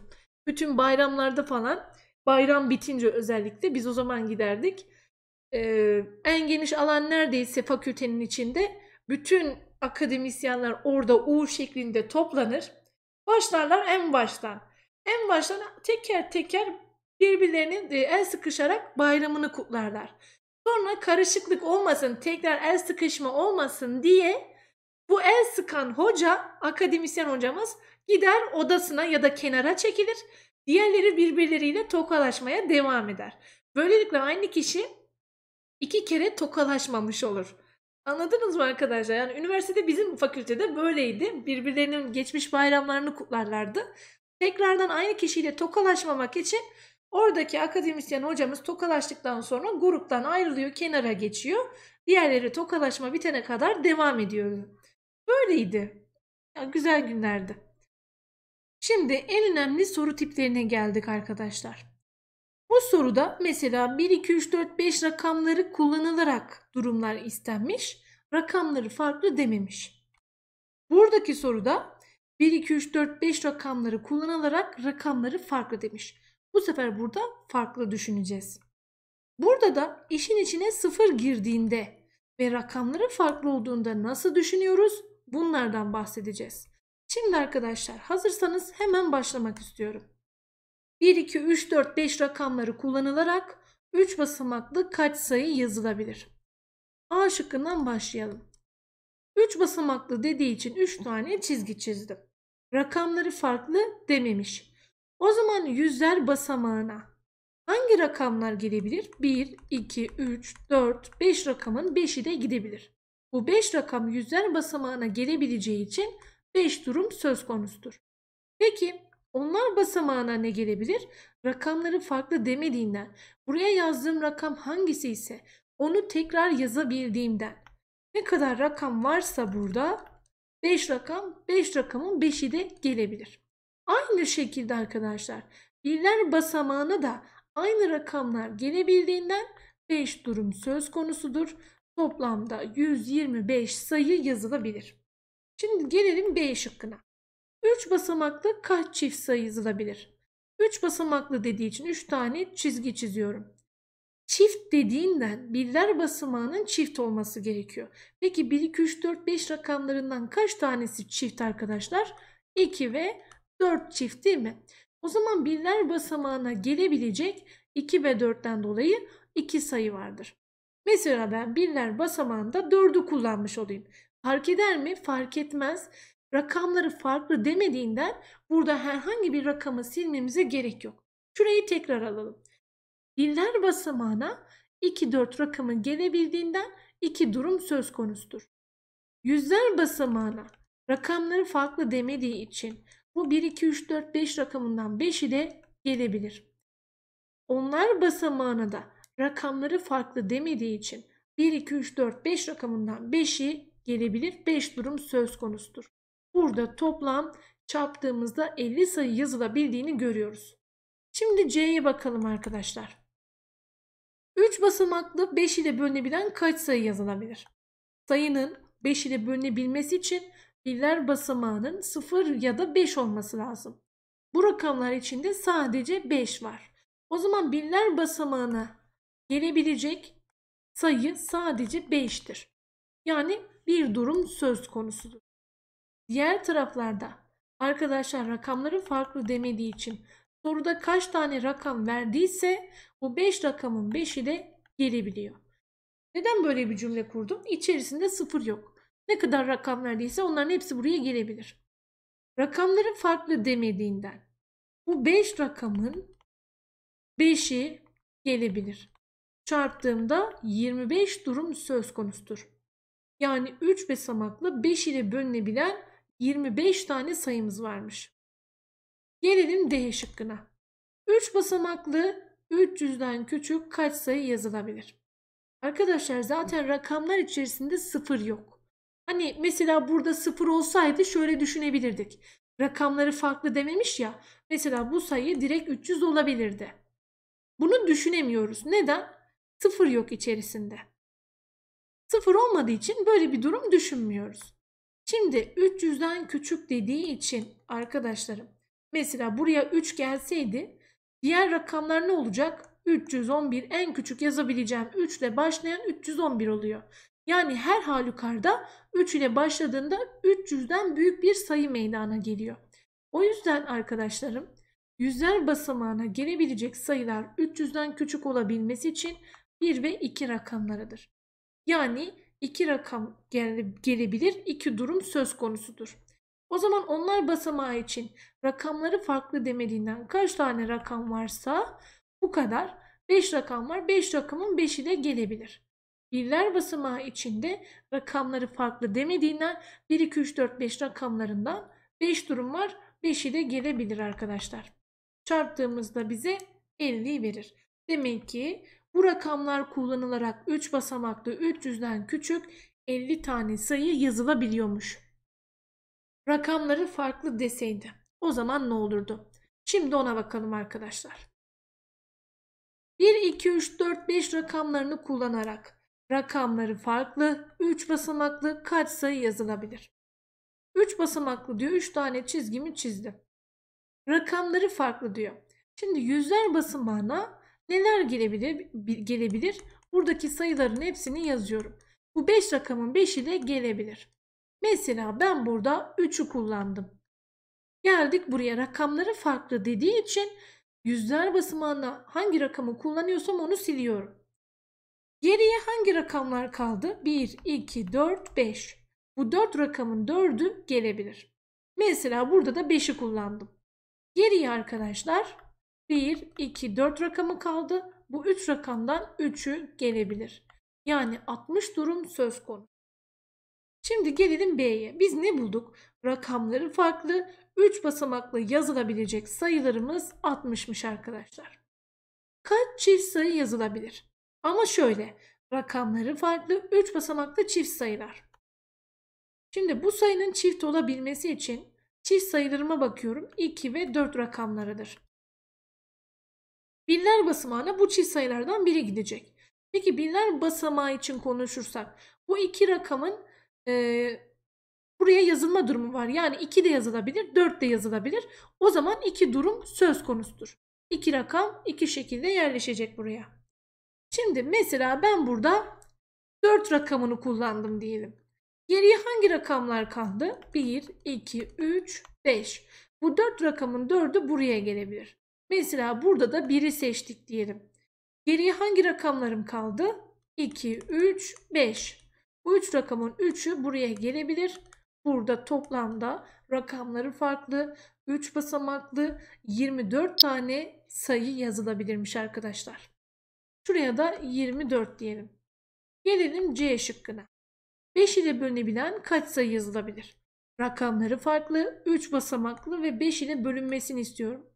Bütün bayramlarda falan bayram bitince özellikle biz o zaman giderdik. Ee, en geniş alan neredeyse fakültenin içinde bütün akademisyenler orada U şeklinde toplanır. Başlarlar en baştan. En baştan teker teker birbirlerinin e, el sıkışarak bayramını kutlarlar. Sonra karışıklık olmasın, tekrar el sıkışma olmasın diye bu el sıkan hoca, akademisyen hocamız Gider odasına ya da kenara çekilir. Diğerleri birbirleriyle tokalaşmaya devam eder. Böylelikle aynı kişi iki kere tokalaşmamış olur. Anladınız mı arkadaşlar? Yani üniversitede bizim fakültede böyleydi. Birbirlerinin geçmiş bayramlarını kutlarlardı. Tekrardan aynı kişiyle tokalaşmamak için oradaki akademisyen hocamız tokalaştıktan sonra gruptan ayrılıyor, kenara geçiyor. Diğerleri tokalaşma bitene kadar devam ediyordu. Böyleydi. Ya güzel günlerdi. Şimdi en önemli soru tiplerine geldik arkadaşlar. Bu soruda mesela 1, 2, 3, 4, 5 rakamları kullanılarak durumlar istenmiş. Rakamları farklı dememiş. Buradaki soruda 1, 2, 3, 4, 5 rakamları kullanılarak rakamları farklı demiş. Bu sefer burada farklı düşüneceğiz. Burada da işin içine sıfır girdiğinde ve rakamları farklı olduğunda nasıl düşünüyoruz bunlardan bahsedeceğiz. Şimdi arkadaşlar hazırsanız hemen başlamak istiyorum. 1, 2, 3, 4, 5 rakamları kullanılarak 3 basamaklı kaç sayı yazılabilir? A şıkkından başlayalım. 3 basamaklı dediği için 3 tane çizgi çizdim. Rakamları farklı dememiş. O zaman yüzler basamağına hangi rakamlar gelebilir? 1, 2, 3, 4, 5 rakamın 5'i de gidebilir. Bu 5 rakam yüzler basamağına gelebileceği için 5 durum söz konusudur. Peki onlar basamağına ne gelebilir? Rakamları farklı demediğinden, buraya yazdığım rakam hangisi ise onu tekrar yazabildiğimden. Ne kadar rakam varsa burada 5 rakam, 5 beş rakamın 5'i de gelebilir. Aynı şekilde arkadaşlar birler basamağına da aynı rakamlar gelebildiğinden 5 durum söz konusudur. Toplamda 125 sayı yazılabilir. Şimdi gelelim B şıkkına. 3 basamaklı kaç çift sayı yazılabilir? 3 basamaklı dediği için 3 tane çizgi çiziyorum. Çift dediğinden birler basamağının çift olması gerekiyor. Peki 1, 2, 3, 4, 5 rakamlarından kaç tanesi çift arkadaşlar? 2 ve 4 çift değil mi? O zaman birler basamağına gelebilecek 2 ve 4'ten dolayı 2 sayı vardır. Mesela ben birler basamağında 4'ü kullanmış olayım. Fark eder mi? Fark etmez. Rakamları farklı demediğinden burada herhangi bir rakamı silmemize gerek yok. Şurayı tekrar alalım. Diller basamağına 2-4 rakamı gelebildiğinden iki durum söz konusudur. Yüzler basamağına rakamları farklı demediği için bu 1, 2, 3, 4, 5 rakamından 5 de gelebilir. Onlar basamağına da rakamları farklı demediği için 1, 2, 3, 4, 5 rakamından 5'i gelebilir. 5 durum söz konusudur. Burada toplam çarptığımızda 50 sayı yazılabildiğini görüyoruz. Şimdi C'ye bakalım arkadaşlar. 3 basamaklı 5 ile bölünebilen kaç sayı yazılabilir? Sayının 5 ile bölünebilmesi için birler basamağının 0 ya da 5 olması lazım. Bu rakamlar içinde sadece 5 var. O zaman birler basamağına gelebilecek sayı sadece 5'tir. Yani bir durum söz konusudur. Diğer taraflarda arkadaşlar rakamları farklı demediği için soruda kaç tane rakam verdiyse bu 5 rakamın 5'i de gelebiliyor. Neden böyle bir cümle kurdum? İçerisinde sıfır yok. Ne kadar rakam verdiyse onların hepsi buraya gelebilir. Rakamların farklı demediğinden bu 5 rakamın 5'i gelebilir. Çarptığımda 25 durum söz konusudur. Yani 3 basamaklı 5 ile bölünebilen 25 tane sayımız varmış. Gelelim D şıkkına. 3 basamaklı 300'den küçük kaç sayı yazılabilir? Arkadaşlar zaten rakamlar içerisinde 0 yok. Hani mesela burada 0 olsaydı şöyle düşünebilirdik. Rakamları farklı dememiş ya. Mesela bu sayı direkt 300 olabilirdi. Bunu düşünemiyoruz. Neden? 0 yok içerisinde. Sıfır olmadığı için böyle bir durum düşünmüyoruz. Şimdi 300'den küçük dediği için arkadaşlarım mesela buraya 3 gelseydi diğer rakamlar ne olacak? 311 en küçük yazabileceğim 3 ile başlayan 311 oluyor. Yani her halükarda 3 ile başladığında 300'den büyük bir sayı meydana geliyor. O yüzden arkadaşlarım yüzler basamağına gelebilecek sayılar 300'den küçük olabilmesi için 1 ve 2 rakamlarıdır. Yani iki rakam gele, gelebilir, iki durum söz konusudur. O zaman onlar basamağı için rakamları farklı demediğinden kaç tane rakam varsa bu kadar. 5 rakam var. 5 beş rakamın 5 de gelebilir. Birler basamağı içinde rakamları farklı demediğinden 1, 2, 3, 4, 5 rakamlarından 5 durum var. 5 de gelebilir arkadaşlar. Çarptığımızda bize 50 verir. Demek ki bu rakamlar kullanılarak 3 basamaklı 300'den küçük 50 tane sayı yazılabiliyormuş. Rakamları farklı deseydi o zaman ne olurdu? Şimdi ona bakalım arkadaşlar. 1, 2, 3, 4, 5 rakamlarını kullanarak rakamları farklı 3 basamaklı kaç sayı yazılabilir? 3 basamaklı diyor 3 tane çizgimi çizdim. Rakamları farklı diyor. Şimdi yüzler basamağına neler gelebilir? gelebilir? Buradaki sayıların hepsini yazıyorum. Bu 5 rakamın 5'i de gelebilir. Mesela ben burada 3'ü kullandım. Geldik buraya rakamları farklı dediği için yüzler basamağında hangi rakamı kullanıyorsam onu siliyorum. Geriye hangi rakamlar kaldı? 1, 2, 4, 5. Bu 4 rakamın 4'ü gelebilir. Mesela burada da 5'i kullandım. Geriye arkadaşlar 1, 2, 4 rakamı kaldı. Bu 3 rakamdan 3'ü gelebilir. Yani 60 durum söz konusu. Şimdi gelelim B'ye. Biz ne bulduk? Rakamları farklı, 3 basamaklı yazılabilecek sayılarımız 60'mış arkadaşlar. Kaç çift sayı yazılabilir? Ama şöyle, rakamları farklı, 3 basamaklı çift sayılar. Şimdi bu sayının çift olabilmesi için çift sayılarıma bakıyorum. 2 ve 4 rakamlarıdır. Binler basamağına bu çift sayılardan biri gidecek. Peki binler basamağı için konuşursak bu iki rakamın e, buraya yazılma durumu var. Yani 2 de yazılabilir, 4 de yazılabilir. O zaman iki durum söz konusudur. İki rakam iki şekilde yerleşecek buraya. Şimdi mesela ben burada 4 rakamını kullandım diyelim. Geriye hangi rakamlar kaldı? 1, 2, 3, 5. Bu 4 rakamın 4'ü buraya gelebilir. Mesela burada da 1'i seçtik diyelim. Geriye hangi rakamlarım kaldı? 2, 3, 5. Bu 3 rakamın 3'ü buraya gelebilir. Burada toplamda rakamları farklı, 3 basamaklı 24 tane sayı yazılabilirmiş arkadaşlar. Şuraya da 24 diyelim. Gelelim C şıkkına. 5 ile bölünebilen kaç sayı yazılabilir? Rakamları farklı, 3 basamaklı ve 5 ile bölünmesini istiyorum.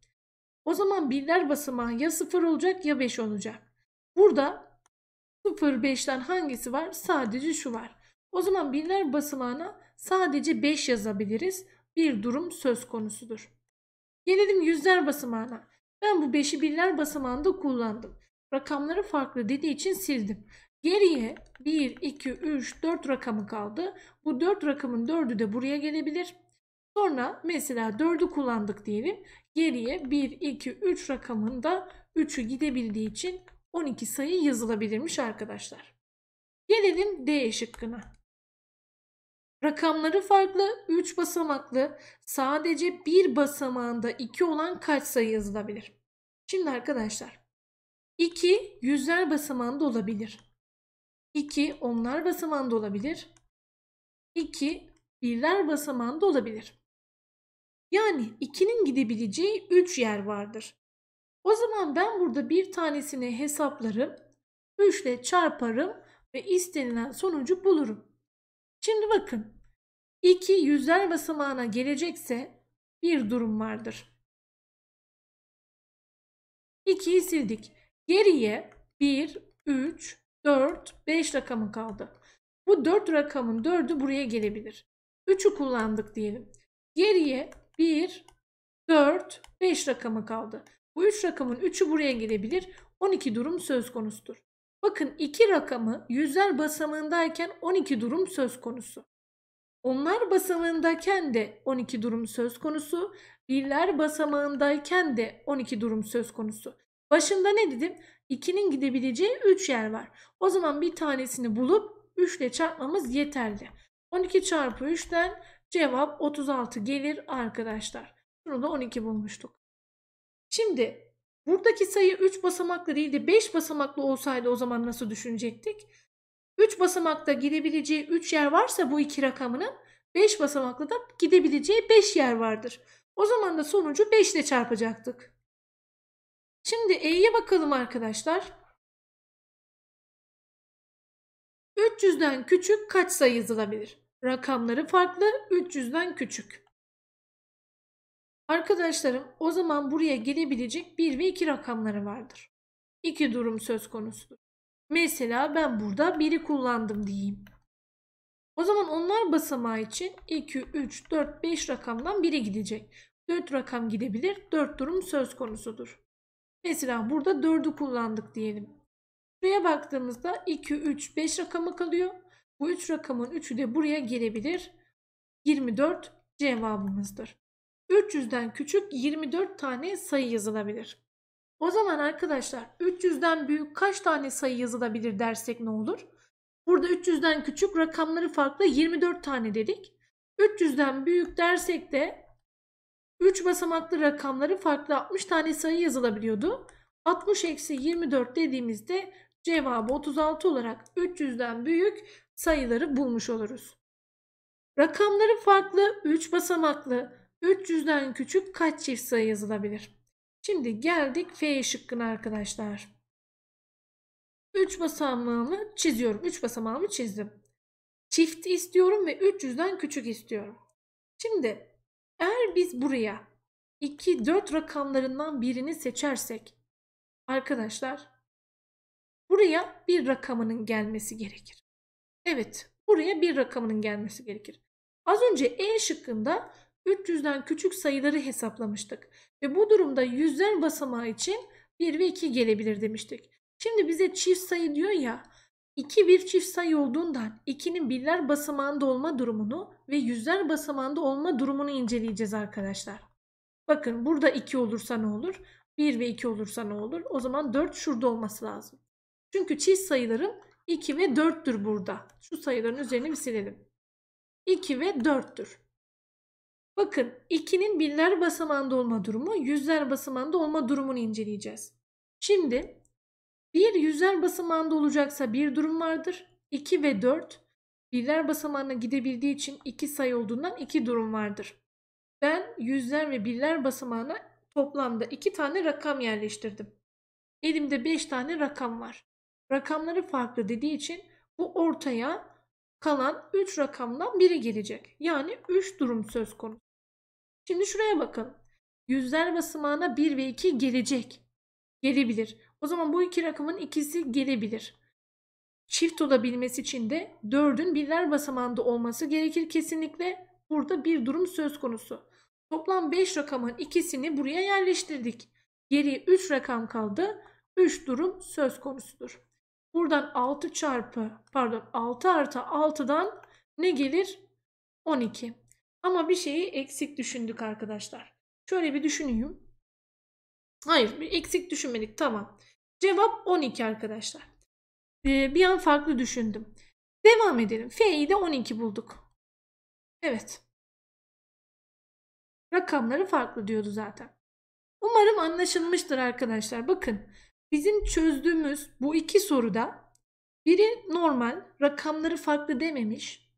O zaman binler basamağı ya 0 olacak ya 5 olacak. Burada 0, 5'ten hangisi var? Sadece şu var. O zaman binler basamağına sadece 5 yazabiliriz. Bir durum söz konusudur. Gelelim yüzler basamağına. Ben bu 5'i binler basamağında kullandım. Rakamları farklı dediği için sildim. Geriye 1, 2, 3, 4 rakamı kaldı. Bu 4 rakamın 4'ü de buraya gelebilir. Sonra mesela 4'ü kullandık diyelim. Geriye 1, 2, 3 rakamında 3'ü gidebildiği için 12 sayı yazılabilirmiş arkadaşlar. Gelelim D şıkkına. Rakamları farklı, 3 basamaklı, sadece bir basamağında 2 olan kaç sayı yazılabilir? Şimdi arkadaşlar, 2 yüzler basamağında olabilir. 2 onlar basamağında olabilir. 2 birler basamağında olabilir. Yani 2'nin gidebileceği 3 yer vardır. O zaman ben burada bir tanesini hesaplarım, 3 ile çarparım ve istenilen sonucu bulurum. Şimdi bakın 2 yüzler basamağına gelecekse bir durum vardır. 2'yi sildik. Geriye 1, 3, 4, 5 rakamı kaldı. Bu 4 rakamın 4'ü buraya gelebilir. 3'ü kullandık diyelim. Geriye 1, 4, 5 rakamı kaldı. Bu 3 rakamın 3'ü buraya gelebilir. 12 durum söz konusudur. Bakın 2 rakamı yüzler basamağındayken 12 durum söz konusu. Onlar basamağındayken de 12 durum söz konusu. Birler basamağındayken de 12 durum söz konusu. Başında ne dedim? 2'nin gidebileceği 3 yer var. O zaman bir tanesini bulup 3 ile çarpmamız yeterli. 12 çarpı 3'ten Cevap 36 gelir arkadaşlar. Bunu da 12 bulmuştuk. Şimdi buradaki sayı 3 basamaklı değil de 5 basamaklı olsaydı o zaman nasıl düşünecektik? 3 basamakta gidebileceği 3 yer varsa bu iki rakamının 5 basamaklı da gidebileceği 5 yer vardır. O zaman da sonucu 5 ile çarpacaktık. Şimdi E'ye bakalım arkadaşlar. 300'den küçük kaç sayı yazılabilir? rakamları farklı 300'den küçük. Arkadaşlarım o zaman buraya gelebilecek 1 ve 2 rakamları vardır. İki durum söz konusudur. Mesela ben burada 1'i kullandım diyeyim. O zaman onlar basamağı için 2, 3, 4, 5 rakamdan biri gidecek. 4 rakam gidebilir. 4 durum söz konusudur. Mesela burada 4'ü kullandık diyelim. Buraya baktığımızda 2, 3, 5 rakamı kalıyor. Bu 3 rakamın 3'ü de buraya gelebilir. 24 cevabımızdır. 300'den küçük 24 tane sayı yazılabilir. O zaman arkadaşlar 300'den büyük kaç tane sayı yazılabilir dersek ne olur? Burada 300'den küçük rakamları farklı 24 tane dedik. 300'den büyük dersek de 3 basamaklı rakamları farklı 60 tane sayı yazılabiliyordu. 60 eksi 24 dediğimizde Cevabı 36 olarak 300'den büyük sayıları bulmuş oluruz. Rakamları farklı 3 basamaklı 300'den küçük kaç çift sayı yazılabilir? Şimdi geldik F şıkkına arkadaşlar. 3 basamağımı çiziyorum. 3 basamağımı çizdim. Çift istiyorum ve 300'den küçük istiyorum. Şimdi eğer biz buraya 2, 4 rakamlarından birini seçersek arkadaşlar buraya bir rakamının gelmesi gerekir. Evet buraya bir rakamının gelmesi gerekir. Az önce E şıkkında 300'den küçük sayıları hesaplamıştık. Ve bu durumda yüzler basamağı için 1 ve 2 gelebilir demiştik. Şimdi bize çift sayı diyor ya 2 bir çift sayı olduğundan 2'nin birler basamağında olma durumunu ve yüzler basamağında olma durumunu inceleyeceğiz arkadaşlar. Bakın burada 2 olursa ne olur? 1 ve 2 olursa ne olur? O zaman 4 şurada olması lazım. Çünkü çift sayıların 2 ve 4'tür burada. Şu sayıların üzerine bir silelim. 2 ve 4'tür. Bakın 2'nin binler basamağında olma durumu, yüzler basamağında olma durumunu inceleyeceğiz. Şimdi bir yüzler basamağında olacaksa bir durum vardır. 2 ve 4 birler basamağına gidebildiği için iki sayı olduğundan iki durum vardır. Ben yüzler ve birler basamağına toplamda iki tane rakam yerleştirdim. Elimde beş tane rakam var rakamları farklı dediği için bu ortaya kalan 3 rakamdan biri gelecek. Yani 3 durum söz konusu. Şimdi şuraya bakalım. Yüzler basamağına 1 ve 2 gelecek. Gelebilir. O zaman bu iki rakamın ikisi gelebilir. Çift olabilmesi için de 4'ün birler basamağında olması gerekir kesinlikle. Burada bir durum söz konusu. Toplam 5 rakamın ikisini buraya yerleştirdik. Geriye 3 rakam kaldı. 3 durum söz konusudur. Buradan 6 çarpı pardon 6 artı 6'dan ne gelir? 12. Ama bir şeyi eksik düşündük arkadaşlar. Şöyle bir düşüneyim. Hayır bir eksik düşünmedik tamam. Cevap 12 arkadaşlar. Ee, bir an farklı düşündüm. Devam edelim. F'yi de 12 bulduk. Evet. Rakamları farklı diyordu zaten. Umarım anlaşılmıştır arkadaşlar. Bakın Bizim çözdüğümüz bu iki soruda biri normal rakamları farklı dememiş.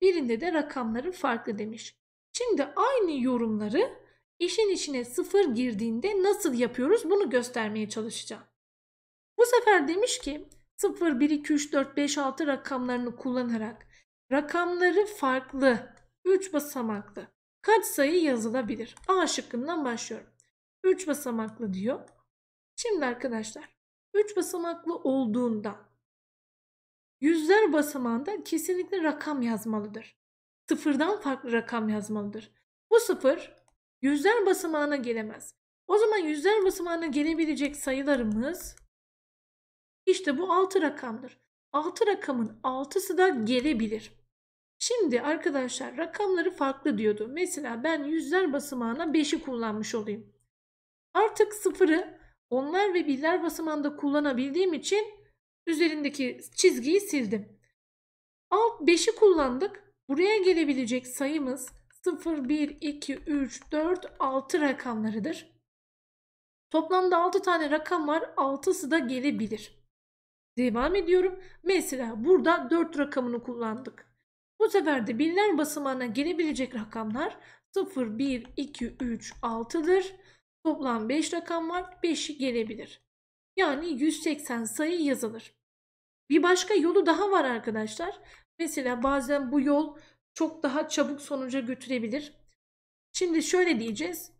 Birinde de rakamları farklı demiş. Şimdi aynı yorumları işin içine sıfır girdiğinde nasıl yapıyoruz bunu göstermeye çalışacağım. Bu sefer demiş ki 0, 1, 2, 3, 4, 5, 6 rakamlarını kullanarak rakamları farklı 3 basamaklı kaç sayı yazılabilir? A şıkkından başlıyorum. 3 basamaklı diyor. Şimdi arkadaşlar 3 basamaklı olduğunda yüzler basamağında kesinlikle rakam yazmalıdır. Sıfırdan farklı rakam yazmalıdır. Bu sıfır yüzler basamağına gelemez. O zaman yüzler basamağına gelebilecek sayılarımız işte bu 6 rakamdır. 6 rakamın 6'sı da gelebilir. Şimdi arkadaşlar rakamları farklı diyordu. Mesela ben yüzler basamağına 5'i kullanmış olayım. Artık sıfırı onlar ve birler basamağında kullanabildiğim için üzerindeki çizgiyi sildim. Alt 5'i kullandık. Buraya gelebilecek sayımız 0, 1, 2, 3, 4, 6 rakamlarıdır. Toplamda 6 tane rakam var. 6'sı da gelebilir. Devam ediyorum. Mesela burada 4 rakamını kullandık. Bu sefer de birler basamağına gelebilecek rakamlar 0, 1, 2, 3, 6'dır. Toplam 5 rakam var. 5'i gelebilir. Yani 180 sayı yazılır. Bir başka yolu daha var arkadaşlar. Mesela bazen bu yol çok daha çabuk sonuca götürebilir. Şimdi şöyle diyeceğiz.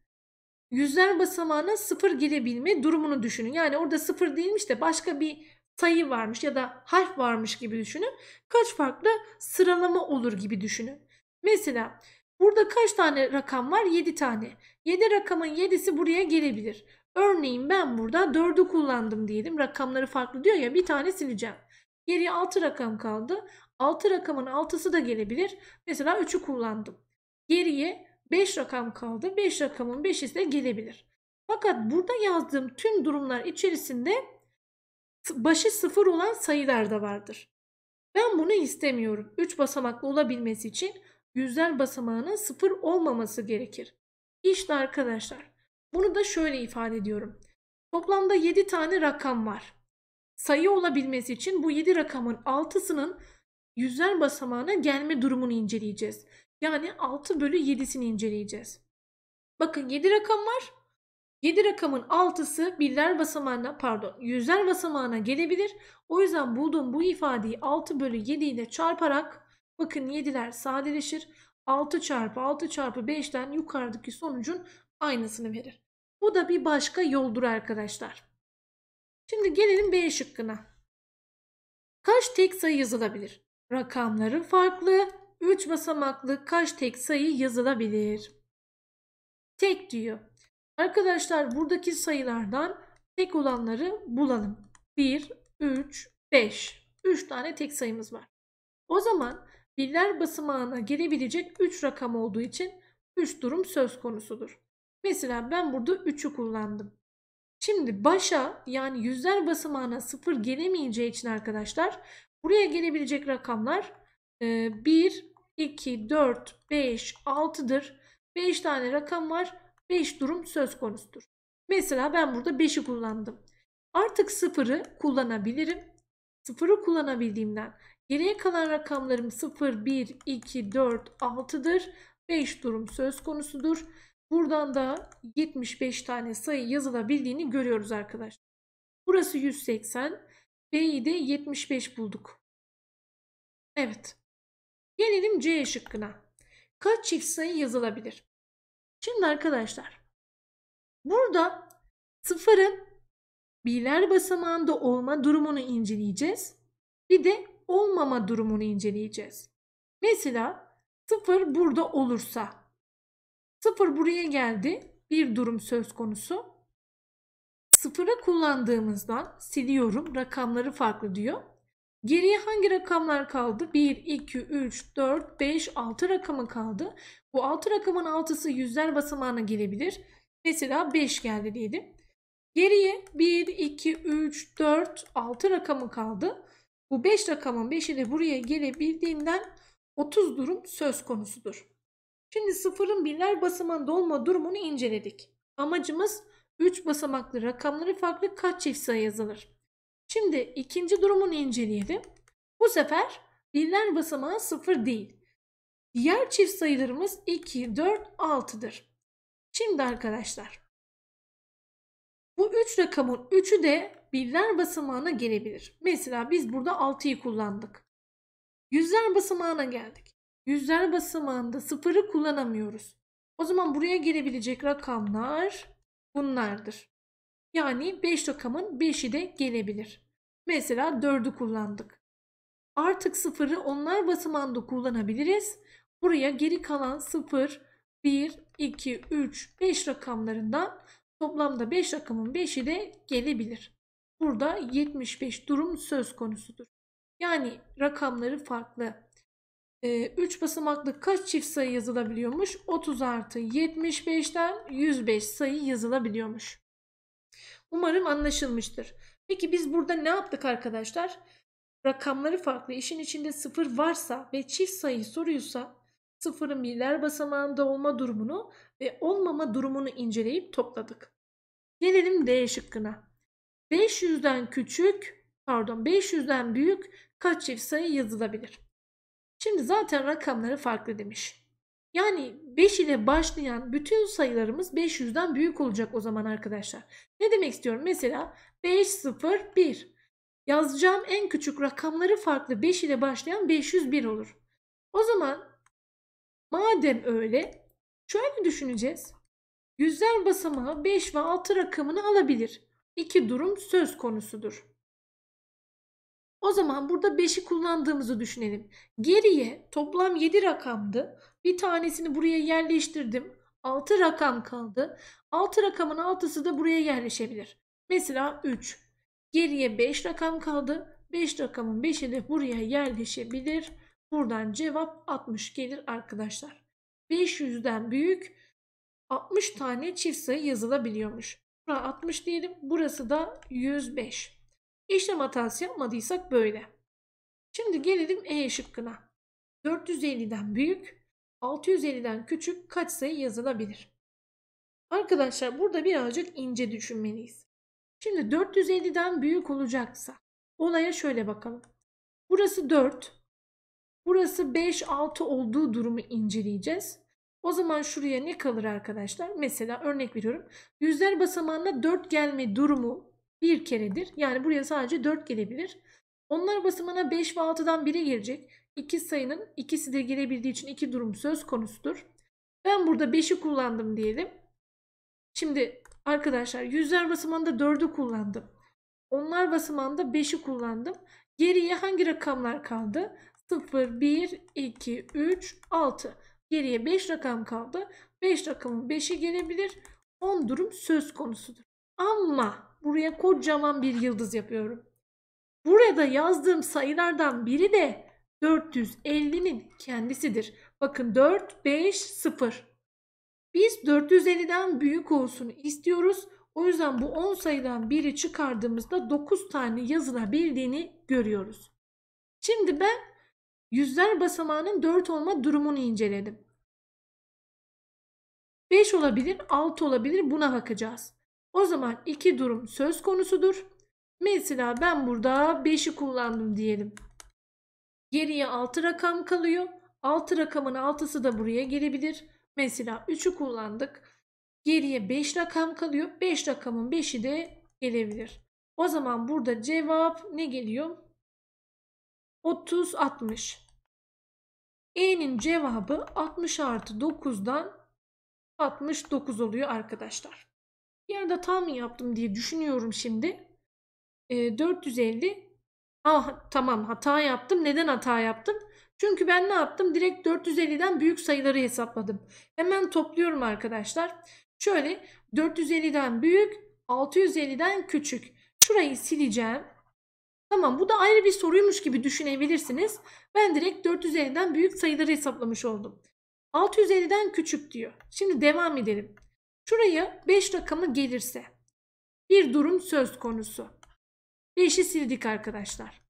Yüzler basamağına sıfır gelebilme durumunu düşünün. Yani orada sıfır değilmiş de başka bir sayı varmış ya da harf varmış gibi düşünün. Kaç farklı sıralama olur gibi düşünün. Mesela Burada kaç tane rakam var? 7 tane. 7 rakamın 7'si buraya gelebilir. Örneğin ben burada 4'ü kullandım diyelim. Rakamları farklı diyor ya bir tane sileceğim. Geriye 6 rakam kaldı. 6 rakamın 6'sı da gelebilir. Mesela 3'ü kullandım. Geriye 5 rakam kaldı. 5 rakamın 5'i de gelebilir. Fakat burada yazdığım tüm durumlar içerisinde başı 0 olan sayılar da vardır. Ben bunu istemiyorum. 3 basamaklı olabilmesi için yüzler basamağının sıfır olmaması gerekir. İşte arkadaşlar bunu da şöyle ifade ediyorum. Toplamda 7 tane rakam var. Sayı olabilmesi için bu 7 rakamın 6'sının yüzler basamağına gelme durumunu inceleyeceğiz. Yani 6 bölü 7'sini inceleyeceğiz. Bakın 7 rakam var. 7 rakamın 6'sı birler basamağına pardon yüzler basamağına gelebilir. O yüzden bulduğum bu ifadeyi 6 bölü 7 ile çarparak Bakın 7'ler sadeleşir. 6 çarpı 6 çarpı 5'ten yukarıdaki sonucun aynısını verir. Bu da bir başka yoldur arkadaşlar. Şimdi gelelim B şıkkına. Kaç tek sayı yazılabilir? Rakamların farklı, 3 basamaklı kaç tek sayı yazılabilir? Tek diyor. Arkadaşlar buradaki sayılardan tek olanları bulalım. 1, 3, 5. 3 tane tek sayımız var. O zaman binler basamağına gelebilecek 3 rakam olduğu için 3 durum söz konusudur. Mesela ben burada 3'ü kullandım. Şimdi başa yani yüzler basamağına 0 gelemeyeceği için arkadaşlar buraya gelebilecek rakamlar 1, 2, 4, 5, 6'dır. 5 tane rakam var. 5 durum söz konusudur. Mesela ben burada 5'i kullandım. Artık 0'ı kullanabilirim. 0'ı kullanabildiğimden Geriye kalan rakamlarım 0, 1, 2, 4, 6'dır. 5 durum söz konusudur. Buradan da 75 tane sayı yazılabildiğini görüyoruz arkadaşlar. Burası 180. B'yi de 75 bulduk. Evet. Gelelim C şıkkına. Kaç çift sayı yazılabilir? Şimdi arkadaşlar. Burada sıfırın birler basamağında olma durumunu inceleyeceğiz. Bir de olmama durumunu inceleyeceğiz. Mesela sıfır burada olursa sıfır buraya geldi bir durum söz konusu. Sıfırı kullandığımızdan siliyorum rakamları farklı diyor. Geriye hangi rakamlar kaldı? 1, 2, 3, 4, 5, 6 rakamı kaldı. Bu 6 rakamın 6'sı yüzler basamağına gelebilir. Mesela 5 geldi diyelim. Geriye 1, 2, 3, 4, 6 rakamı kaldı. Bu 5 beş rakamın 5'i de buraya gelebildiğinden 30 durum söz konusudur. Şimdi sıfırın birler basamağında olma durumunu inceledik. Amacımız 3 basamaklı rakamları farklı kaç çift sayı yazılır? Şimdi ikinci durumunu inceleyelim. Bu sefer birler basamağı 0 değil. Diğer çift sayılarımız 2, 4, 6'dır. Şimdi arkadaşlar bu 3 rakamın 3'ü de birler basamağına gelebilir. Mesela biz burada 6'yı kullandık. Yüzler basamağına geldik. Yüzler basamağında sıfırı kullanamıyoruz. O zaman buraya gelebilecek rakamlar bunlardır. Yani 5 rakamın 5'i de gelebilir. Mesela 4'ü kullandık. Artık sıfırı onlar basamağında kullanabiliriz. Buraya geri kalan 0, 1, 2, 3, 5 rakamlarından toplamda 5 rakamın 5'i de gelebilir. Burada 75 durum söz konusudur. Yani rakamları farklı. 3 ee, basamaklı kaç çift sayı yazılabiliyormuş? 30 artı 75'ten 105 sayı yazılabiliyormuş. Umarım anlaşılmıştır. Peki biz burada ne yaptık arkadaşlar? Rakamları farklı. İşin içinde 0 varsa ve çift sayı soruyorsa sıfırın birler basamağında olma durumunu ve olmama durumunu inceleyip topladık. Gelelim D şıkkına. 500'den küçük, pardon 500'den büyük kaç çift sayı yazılabilir? Şimdi zaten rakamları farklı demiş. Yani 5 ile başlayan bütün sayılarımız 500'den büyük olacak o zaman arkadaşlar. Ne demek istiyorum? Mesela 5, 0, 1. Yazacağım en küçük rakamları farklı 5 ile başlayan 501 olur. O zaman madem öyle şöyle düşüneceğiz. Yüzler basamağı 5 ve 6 rakamını alabilir iki durum söz konusudur. O zaman burada 5'i kullandığımızı düşünelim. Geriye toplam 7 rakamdı. Bir tanesini buraya yerleştirdim. 6 rakam kaldı. 6 rakamın 6'sı da buraya yerleşebilir. Mesela 3. Geriye 5 rakam kaldı. 5 rakamın 5'i de buraya yerleşebilir. Buradan cevap 60 gelir arkadaşlar. 500'den büyük 60 tane çift sayı yazılabiliyormuş. Bura 60 diyelim. Burası da 105. İşlem hatası yapmadıysak böyle. Şimdi gelelim E şıkkına. 450'den büyük, 650'den küçük kaç sayı yazılabilir? Arkadaşlar burada birazcık ince düşünmeliyiz. Şimdi 450'den büyük olacaksa olaya şöyle bakalım. Burası 4, burası 5, 6 olduğu durumu inceleyeceğiz. O zaman şuraya ne kalır arkadaşlar? Mesela örnek veriyorum. Yüzler basamağında 4 gelme durumu bir keredir. Yani buraya sadece 4 gelebilir. Onlar basamağına 5 ve 6'dan biri gelecek. İki sayının ikisi de gelebildiği için iki durum söz konusudur. Ben burada 5'i kullandım diyelim. Şimdi arkadaşlar yüzler basamağında 4'ü kullandım. Onlar basamağında 5'i kullandım. Geriye hangi rakamlar kaldı? 0, 1, 2, 3, 6. Geriye 5 rakam kaldı. 5 rakamın 5'i gelebilir. 10 durum söz konusudur. Ama buraya kocaman bir yıldız yapıyorum. Burada yazdığım sayılardan biri de 450'nin kendisidir. Bakın 4, 5, 0. Biz 450'den büyük olsun istiyoruz. O yüzden bu 10 sayıdan biri çıkardığımızda 9 tane yazılabildiğini görüyoruz. Şimdi ben yüzler basamağının 4 olma durumunu inceledim. 5 olabilir, 6 olabilir buna bakacağız. O zaman iki durum söz konusudur. Mesela ben burada 5'i kullandım diyelim. Geriye 6 rakam kalıyor. 6 rakamın 6'sı da buraya gelebilir. Mesela 3'ü kullandık. Geriye 5 rakam kalıyor. 5 beş rakamın 5'i de gelebilir. O zaman burada cevap ne geliyor? 30 60. E'nin cevabı 60 artı 9'dan 69 oluyor arkadaşlar. Yani da tam mı yaptım diye düşünüyorum şimdi. E, 450 Ah tamam hata yaptım. Neden hata yaptım? Çünkü ben ne yaptım? Direkt 450'den büyük sayıları hesapladım. Hemen topluyorum arkadaşlar. Şöyle 450'den büyük 650'den küçük. Şurayı sileceğim. Tamam bu da ayrı bir soruymuş gibi düşünebilirsiniz. Ben direkt 450'den büyük sayıları hesaplamış oldum. 650'den küçük diyor. Şimdi devam edelim. Şuraya 5 rakamı gelirse bir durum söz konusu. 5'i sildik arkadaşlar.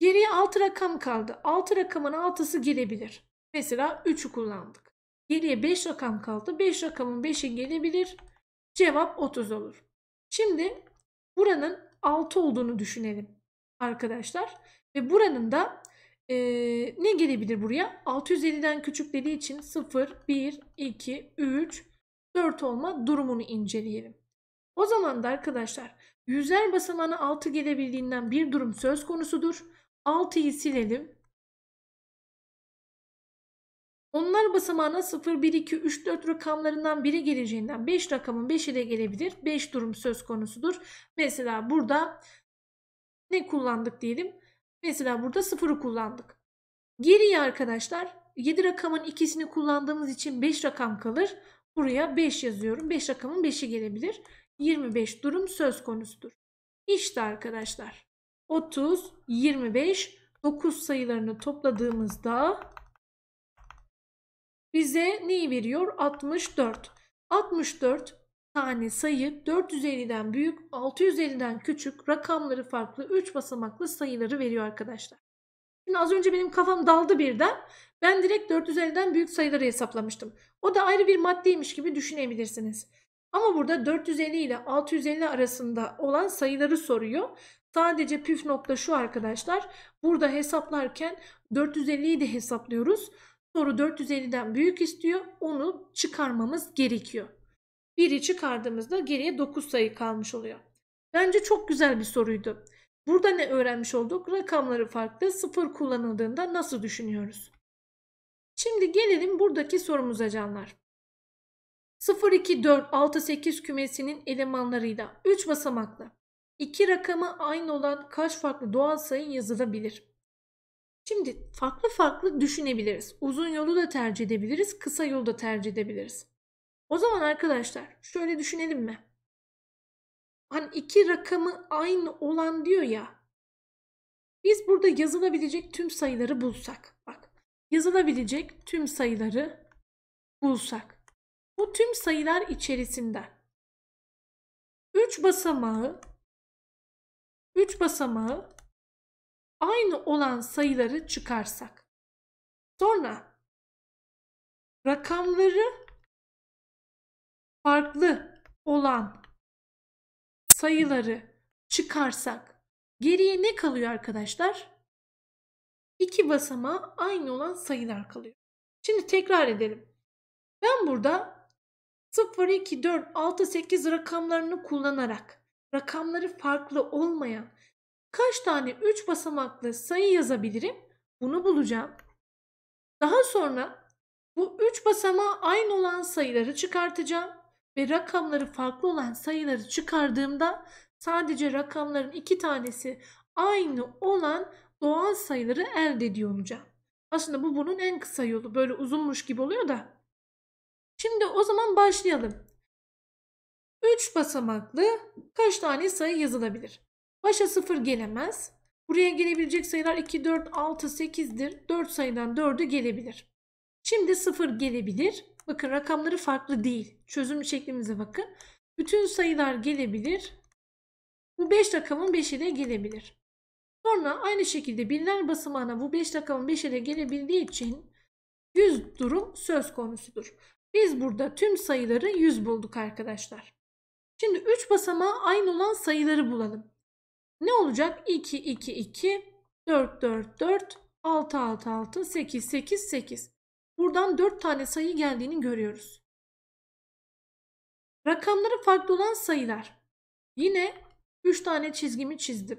Geriye 6 rakam kaldı. 6 rakamın 6'sı gelebilir. Mesela 3'ü kullandık. Geriye 5 rakam kaldı. 5 rakamın 5'i gelebilir. Cevap 30 olur. Şimdi buranın 6 olduğunu düşünelim arkadaşlar. Ve buranın da ee, ne gelebilir buraya? 650'den küçük dediği için 0, 1, 2, 3, 4 olma durumunu inceleyelim. O zaman da arkadaşlar yüzler basamağına 6 gelebildiğinden bir durum söz konusudur. 6'yı silelim. Onlar basamağına 0, 1, 2, 3, 4 rakamlarından biri geleceğinden 5 rakamın 5'i de gelebilir. 5 durum söz konusudur. Mesela burada ne kullandık diyelim? Mesela burada sıfırı kullandık. Geriye arkadaşlar 7 rakamın ikisini kullandığımız için 5 rakam kalır. Buraya 5 yazıyorum. 5 rakamın 5'i gelebilir. 25 durum söz konusudur. İşte arkadaşlar 30, 25, 9 sayılarını topladığımızda bize neyi veriyor? 64. 64 tane sayı 450'den büyük, 650'den küçük, rakamları farklı 3 basamaklı sayıları veriyor arkadaşlar. Şimdi az önce benim kafam daldı birden. Ben direkt 450'den büyük sayıları hesaplamıştım. O da ayrı bir maddeymiş gibi düşünebilirsiniz. Ama burada 450 ile 650 arasında olan sayıları soruyor. Sadece püf nokta şu arkadaşlar. Burada hesaplarken 450'yi de hesaplıyoruz. Soru 450'den büyük istiyor. Onu çıkarmamız gerekiyor. 1'i çıkardığımızda geriye 9 sayı kalmış oluyor. Bence çok güzel bir soruydu. Burada ne öğrenmiş olduk? Rakamları farklı, sıfır kullanıldığında nasıl düşünüyoruz? Şimdi gelelim buradaki sorumuza canlar. 0-2-4-6-8 kümesinin elemanlarıyla 3 basamaklı iki rakamı aynı olan kaç farklı doğal sayı yazılabilir? Şimdi farklı farklı düşünebiliriz. Uzun yolu da tercih edebiliriz, kısa yolu da tercih edebiliriz. O zaman arkadaşlar şöyle düşünelim mi? Hani iki rakamı aynı olan diyor ya. Biz burada yazılabilecek tüm sayıları bulsak. Bak yazılabilecek tüm sayıları bulsak. Bu tüm sayılar içerisinde 3 basamağı 3 basamağı aynı olan sayıları çıkarsak. Sonra rakamları farklı olan sayıları çıkarsak geriye ne kalıyor arkadaşlar? İki basamağı aynı olan sayılar kalıyor. Şimdi tekrar edelim. Ben burada 0, 2, 4, 6, 8 rakamlarını kullanarak rakamları farklı olmayan kaç tane 3 basamaklı sayı yazabilirim? Bunu bulacağım. Daha sonra bu 3 basamağı aynı olan sayıları çıkartacağım ve rakamları farklı olan sayıları çıkardığımda sadece rakamların iki tanesi aynı olan doğal sayıları elde ediyor olacağım. Aslında bu bunun en kısa yolu. Böyle uzunmuş gibi oluyor da. Şimdi o zaman başlayalım. 3 basamaklı kaç tane sayı yazılabilir? Başa 0 gelemez. Buraya gelebilecek sayılar 2, 4, 6, 8'dir. 4 sayıdan 4'ü gelebilir. Şimdi 0 gelebilir. Bakın rakamları farklı değil çözüm şeklimize bakın. Bütün sayılar gelebilir. Bu 5 rakamın 5'i de gelebilir. Sonra aynı şekilde binler basamağına bu 5 rakamın 5'i de gelebildiği için 100 durum söz konusudur. Biz burada tüm sayıları 100 bulduk arkadaşlar. Şimdi 3 basamağı aynı olan sayıları bulalım. Ne olacak? 2, 2, 2, 4, 4, 4, 6, 6, 6, 8, 8, 8. Buradan 4 tane sayı geldiğini görüyoruz. Rakamları farklı olan sayılar. Yine 3 tane çizgimi çizdim.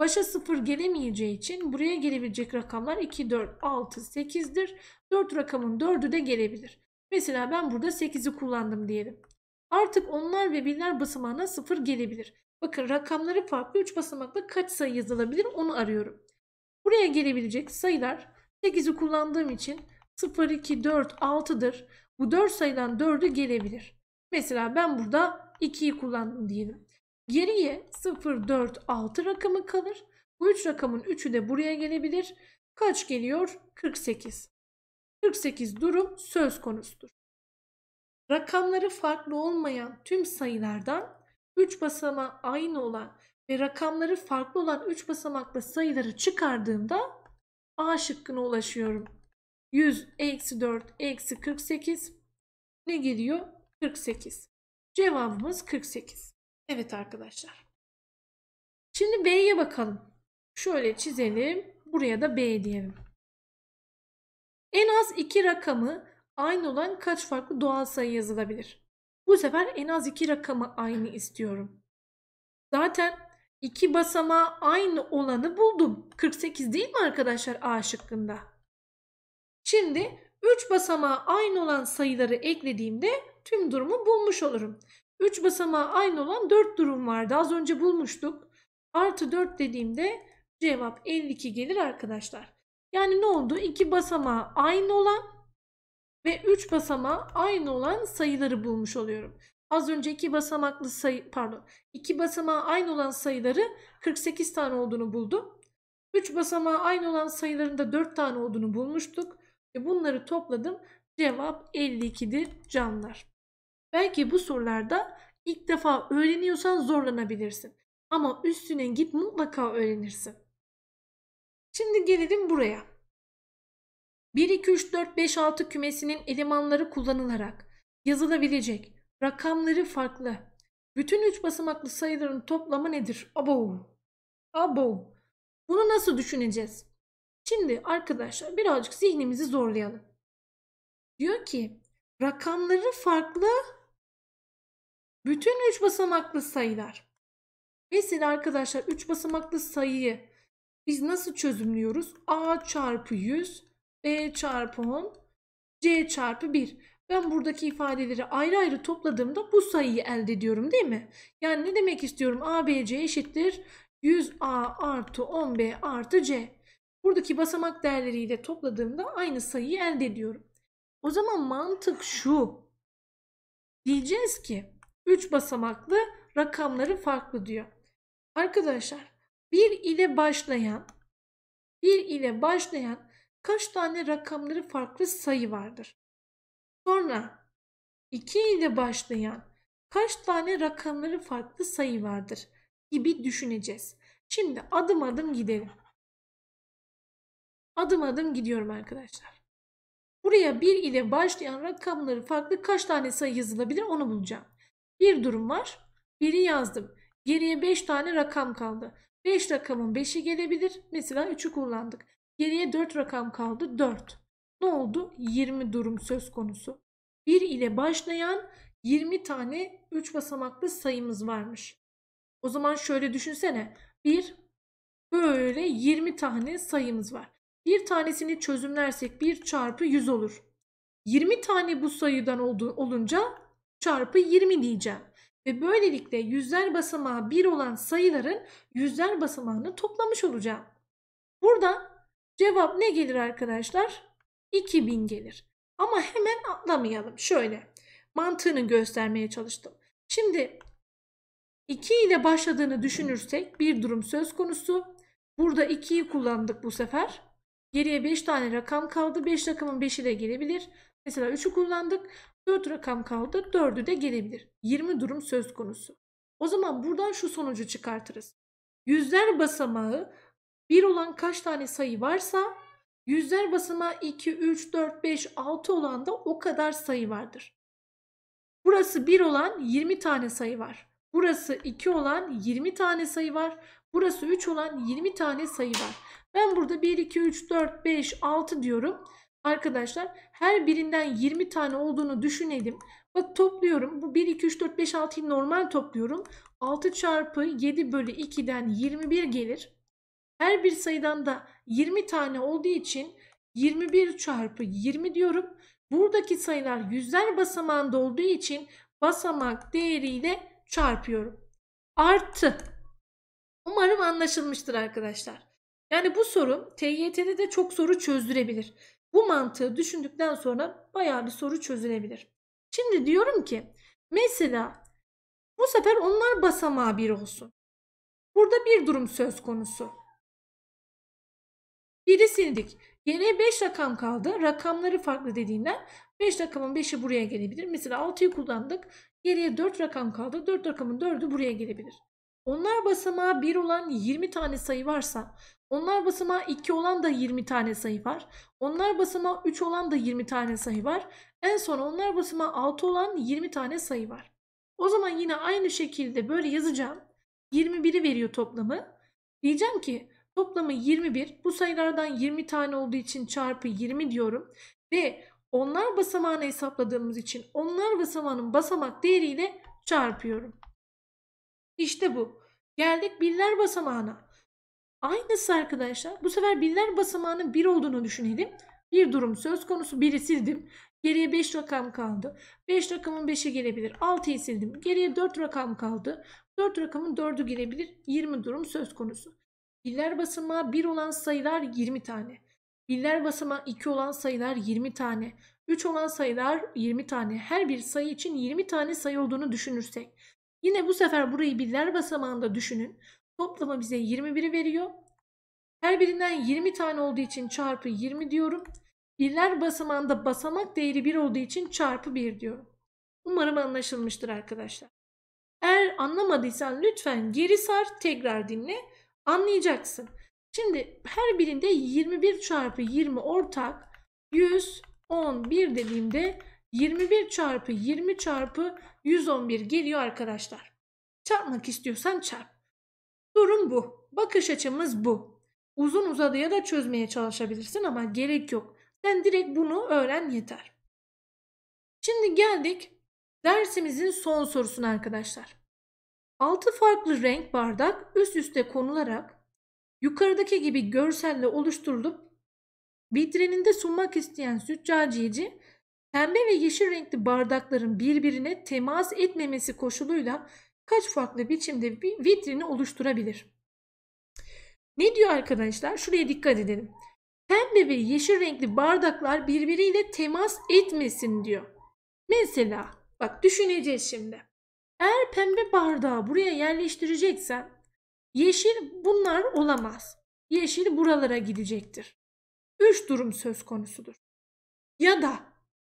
Başa 0 gelemeyeceği için buraya gelebilecek rakamlar 2, 4, 6, 8'dir. 4 rakamın 4'ü de gelebilir. Mesela ben burada 8'i kullandım diyelim. Artık onlar ve birler basamağına 0 gelebilir. Bakın rakamları farklı 3 basamakla kaç sayı yazılabilir onu arıyorum. Buraya gelebilecek sayılar 8'i kullandığım için 0, 2, 4, 6'dır. Bu 4 sayıdan 4'ü gelebilir. Mesela ben burada 2'yi kullandım diyelim. Geriye 0, 4, 6 rakamı kalır. Bu 3 rakamın 3'ü de buraya gelebilir. Kaç geliyor? 48. 48 durum söz konusudur. Rakamları farklı olmayan tüm sayılardan 3 basamağı aynı olan ve rakamları farklı olan 3 basamaklı sayıları çıkardığımda A şıkkına ulaşıyorum. 100 eksi 4 eksi 48 ne geliyor? 48. Cevabımız 48. Evet arkadaşlar. Şimdi B'ye bakalım. Şöyle çizelim. Buraya da B diyelim. En az iki rakamı aynı olan kaç farklı doğal sayı yazılabilir? Bu sefer en az iki rakamı aynı istiyorum. Zaten iki basamağı aynı olanı buldum. 48 değil mi arkadaşlar A şıkkında? Şimdi 3 basamağı aynı olan sayıları eklediğimde tüm durumu bulmuş olurum. 3 basamağı aynı olan 4 durum vardı. Az önce bulmuştuk. Artı 4 dediğimde cevap 52 gelir arkadaşlar. Yani ne oldu? 2 basamağı aynı olan ve 3 basamağı aynı olan sayıları bulmuş oluyorum. Az önce 2 basamaklı sayı pardon 2 basamağı aynı olan sayıları 48 tane olduğunu buldum. 3 basamağı aynı olan sayıların da 4 tane olduğunu bulmuştuk. Ve bunları topladım. Cevap 52'dir canlar. Belki bu sorularda ilk defa öğreniyorsan zorlanabilirsin. Ama üstüne git mutlaka öğrenirsin. Şimdi gelelim buraya. 1, 2, 3, 4, 5, 6 kümesinin elemanları kullanılarak yazılabilecek rakamları farklı. Bütün üç basamaklı sayıların toplamı nedir? Abo. Abo. Bunu nasıl düşüneceğiz? Şimdi arkadaşlar birazcık zihnimizi zorlayalım. Diyor ki rakamları farklı bütün 3 basamaklı sayılar. Mesela arkadaşlar 3 basamaklı sayıyı biz nasıl çözümlüyoruz? A çarpı 100, B çarpı 10, C çarpı 1. Ben buradaki ifadeleri ayrı ayrı topladığımda bu sayıyı elde ediyorum değil mi? Yani ne demek istiyorum? A, B, C eşittir 100A artı 10B artı C. Buradaki basamak değerleriyle topladığımda aynı sayıyı elde ediyorum. O zaman mantık şu. Diyeceğiz ki 3 basamaklı rakamları farklı diyor. Arkadaşlar 1 ile başlayan 1 ile başlayan kaç tane rakamları farklı sayı vardır? Sonra 2 ile başlayan kaç tane rakamları farklı sayı vardır gibi düşüneceğiz. Şimdi adım adım gidelim. Adım adım gidiyorum arkadaşlar. Buraya 1 ile başlayan rakamları farklı kaç tane sayı yazılabilir onu bulacağım bir durum var. Biri yazdım. Geriye 5 tane rakam kaldı. 5 beş rakamın 5'i gelebilir. Mesela 3'ü kullandık. Geriye 4 rakam kaldı. 4. Ne oldu? 20 durum söz konusu. 1 ile başlayan 20 tane 3 basamaklı sayımız varmış. O zaman şöyle düşünsene. 1 böyle 20 tane sayımız var. Bir tanesini çözümlersek 1 çarpı 100 olur. 20 tane bu sayıdan olunca çarpı 20 diyeceğim. Ve böylelikle yüzler basamağı 1 olan sayıların yüzler basamağını toplamış olacağım. Burada cevap ne gelir arkadaşlar? 2000 gelir. Ama hemen atlamayalım. Şöyle mantığını göstermeye çalıştım. Şimdi 2 ile başladığını düşünürsek bir durum söz konusu. Burada 2'yi kullandık bu sefer. Geriye 5 tane rakam kaldı. 5 rakamın 5'i de gelebilir. Mesela 3'ü kullandık. 4 rakam kaldı. 4'ü de gelebilir. 20 durum söz konusu. O zaman buradan şu sonucu çıkartırız. Yüzler basamağı 1 olan kaç tane sayı varsa yüzler basamağı 2, 3, 4, 5, 6 olan da o kadar sayı vardır. Burası 1 olan 20 tane sayı var. Burası 2 olan 20 tane sayı var. Burası 3 olan 20 tane sayı var. Ben burada 1, 2, 3, 4, 5, 6 diyorum. Arkadaşlar her birinden 20 tane olduğunu düşünelim. Bak topluyorum. Bu 1, 2, 3, 4, 5, 6'yı normal topluyorum. 6 çarpı 7 bölü 2'den 21 gelir. Her bir sayıdan da 20 tane olduğu için 21 çarpı 20 diyorum. Buradaki sayılar yüzler basamağında olduğu için basamak değeriyle çarpıyorum. Artı. Umarım anlaşılmıştır arkadaşlar. Yani bu soru TYT'de de çok soru çözdürebilir. Bu mantığı düşündükten sonra baya bir soru çözülebilir. Şimdi diyorum ki mesela bu sefer onlar basamağı bir olsun. Burada bir durum söz konusu. Biri sildik. Geriye 5 rakam kaldı. Rakamları farklı dediğinden 5 rakamın 5'i buraya gelebilir. Mesela 6'yı kullandık. Geriye 4 rakam kaldı. 4 rakamın 4'ü buraya gelebilir. Onlar basamağı 1 olan 20 tane sayı varsa onlar basama 2 olan da 20 tane sayı var. Onlar basama 3 olan da 20 tane sayı var. En son onlar basama 6 olan 20 tane sayı var. O zaman yine aynı şekilde böyle yazacağım. 21'i veriyor toplamı. Diyeceğim ki toplamı 21. Bu sayılardan 20 tane olduğu için çarpı 20 diyorum. Ve onlar basamağını hesapladığımız için onlar basamağının basamak değeriyle çarpıyorum. İşte bu. Geldik birler basamağına. Aynısı arkadaşlar. Bu sefer binler basamağının 1 olduğunu düşünelim. Bir durum söz konusu. 1'i sildim. Geriye 5 rakam kaldı. 5 rakamın 5'i gelebilir. 6'yı sildim. Geriye 4 rakam kaldı. 4 rakamın 4'ü gelebilir. 20 durum söz konusu. Binler basamağı 1 olan sayılar 20 tane. Binler basamağı 2 olan sayılar 20 tane. 3 olan sayılar 20 tane. Her bir sayı için 20 tane sayı olduğunu düşünürsek. Yine bu sefer burayı binler basamağında düşünün. Toplama bize 21'i veriyor. Her birinden 20 tane olduğu için çarpı 20 diyorum. Birler basamağında basamak değeri 1 olduğu için çarpı 1 diyorum. Umarım anlaşılmıştır arkadaşlar. Eğer anlamadıysan lütfen geri sar tekrar dinle. Anlayacaksın. Şimdi her birinde 21 çarpı 20 ortak 111 dediğimde 21 çarpı 20 çarpı 111 geliyor arkadaşlar. Çarpmak istiyorsan çarp. Durum bu. Bakış açımız bu. Uzun uzadıya da çözmeye çalışabilirsin ama gerek yok. Sen direkt bunu öğren yeter. Şimdi geldik dersimizin son sorusuna arkadaşlar. 6 farklı renk bardak üst üste konularak yukarıdaki gibi görselle oluşturulup vitrininde sunmak isteyen süccaciyeci pembe ve yeşil renkli bardakların birbirine temas etmemesi koşuluyla kaç farklı biçimde bir vitrini oluşturabilir. Ne diyor arkadaşlar? Şuraya dikkat edelim. Pembe ve yeşil renkli bardaklar birbiriyle temas etmesin diyor. Mesela bak düşüneceğiz şimdi. Eğer pembe bardağı buraya yerleştireceksen yeşil bunlar olamaz. Yeşil buralara gidecektir. Üç durum söz konusudur. Ya da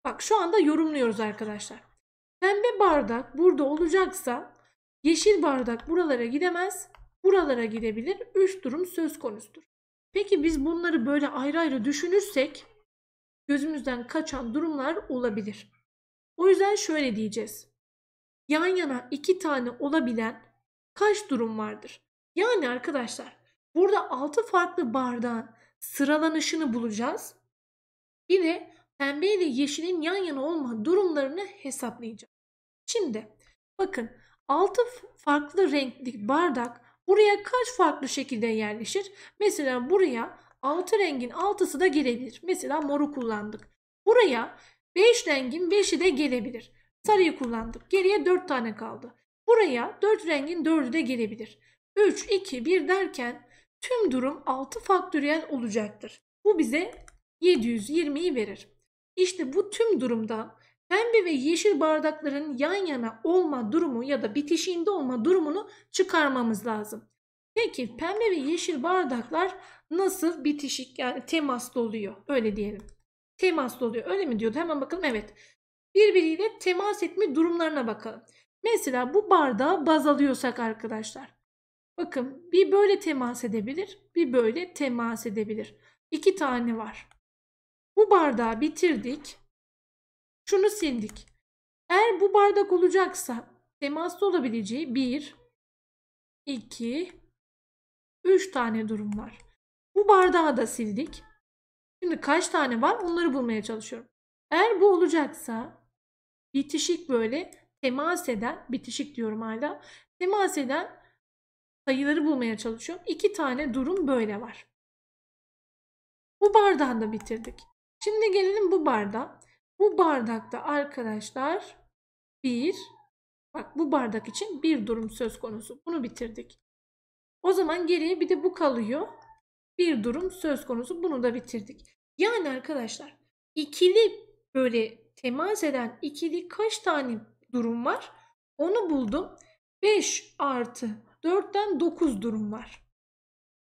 bak şu anda yorumluyoruz arkadaşlar. Pembe bardak burada olacaksa Yeşil bardak buralara gidemez, buralara gidebilir. Üç durum söz konusudur. Peki biz bunları böyle ayrı ayrı düşünürsek gözümüzden kaçan durumlar olabilir. O yüzden şöyle diyeceğiz. Yan yana iki tane olabilen kaç durum vardır? Yani arkadaşlar burada altı farklı bardağın sıralanışını bulacağız. Bir de pembe ile yeşilin yan yana olma durumlarını hesaplayacağız. Şimdi bakın 6 farklı renkli bardak buraya kaç farklı şekilde yerleşir? Mesela buraya 6 rengin 6'sı da gelebilir. Mesela moru kullandık. Buraya 5 rengin 5'i de gelebilir. Sarıyı kullandık. Geriye 4 tane kaldı. Buraya 4 rengin 4'ü de gelebilir. 3, 2, 1 derken tüm durum 6 faktöriyel olacaktır. Bu bize 720'yi verir. İşte bu tüm durumdan Pembe ve yeşil bardakların yan yana olma durumu ya da bitişiğinde olma durumunu çıkarmamız lazım. Peki pembe ve yeşil bardaklar nasıl bitişik yani temaslı oluyor öyle diyelim. Temaslı oluyor öyle mi diyordu hemen bakalım evet. Birbiriyle temas etme durumlarına bakalım. Mesela bu bardağı baz alıyorsak arkadaşlar. Bakın bir böyle temas edebilir bir böyle temas edebilir. İki tane var. Bu bardağı bitirdik şunu sildik. Eğer bu bardak olacaksa temaslı olabileceği 1, 2, 3 tane durum var. Bu bardağı da sildik. Şimdi kaç tane var onları bulmaya çalışıyorum. Eğer bu olacaksa bitişik böyle temas eden, bitişik diyorum hala, temas eden sayıları bulmaya çalışıyorum. İki tane durum böyle var. Bu bardağı da bitirdik. Şimdi gelelim bu bardağa. Bu bardakta arkadaşlar bir, bak bu bardak için bir durum söz konusu. Bunu bitirdik. O zaman geriye bir de bu kalıyor. Bir durum söz konusu. Bunu da bitirdik. Yani arkadaşlar ikili böyle temas eden ikili kaç tane durum var? Onu buldum. 5 artı 4'ten 9 durum var.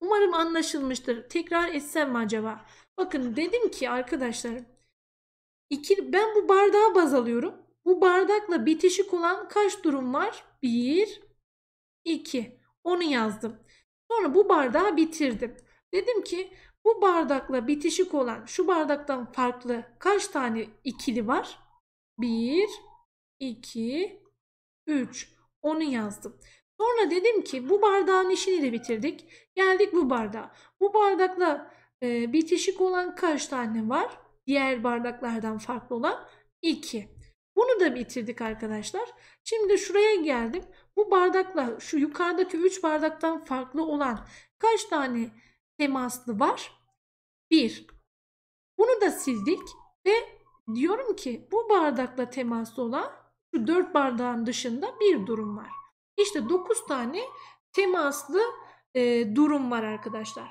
Umarım anlaşılmıştır. Tekrar etsem mi acaba? Bakın dedim ki arkadaşlarım İki, ben bu bardağa baz alıyorum. Bu bardakla bitişik olan kaç durum var? 1, 2. Onu yazdım. Sonra bu bardağı bitirdim. Dedim ki bu bardakla bitişik olan şu bardaktan farklı kaç tane ikili var? 1, 2, 3. Onu yazdım. Sonra dedim ki bu bardağın işini de bitirdik. Geldik bu bardağa. Bu bardakla e, bitişik olan kaç tane var? diğer bardaklardan farklı olan 2. Bunu da bitirdik arkadaşlar. Şimdi şuraya geldim. Bu bardakla şu yukarıdaki 3 bardaktan farklı olan kaç tane temaslı var? 1. Bunu da sildik ve diyorum ki bu bardakla temaslı olan şu 4 bardağın dışında bir durum var. İşte 9 tane temaslı e, durum var arkadaşlar.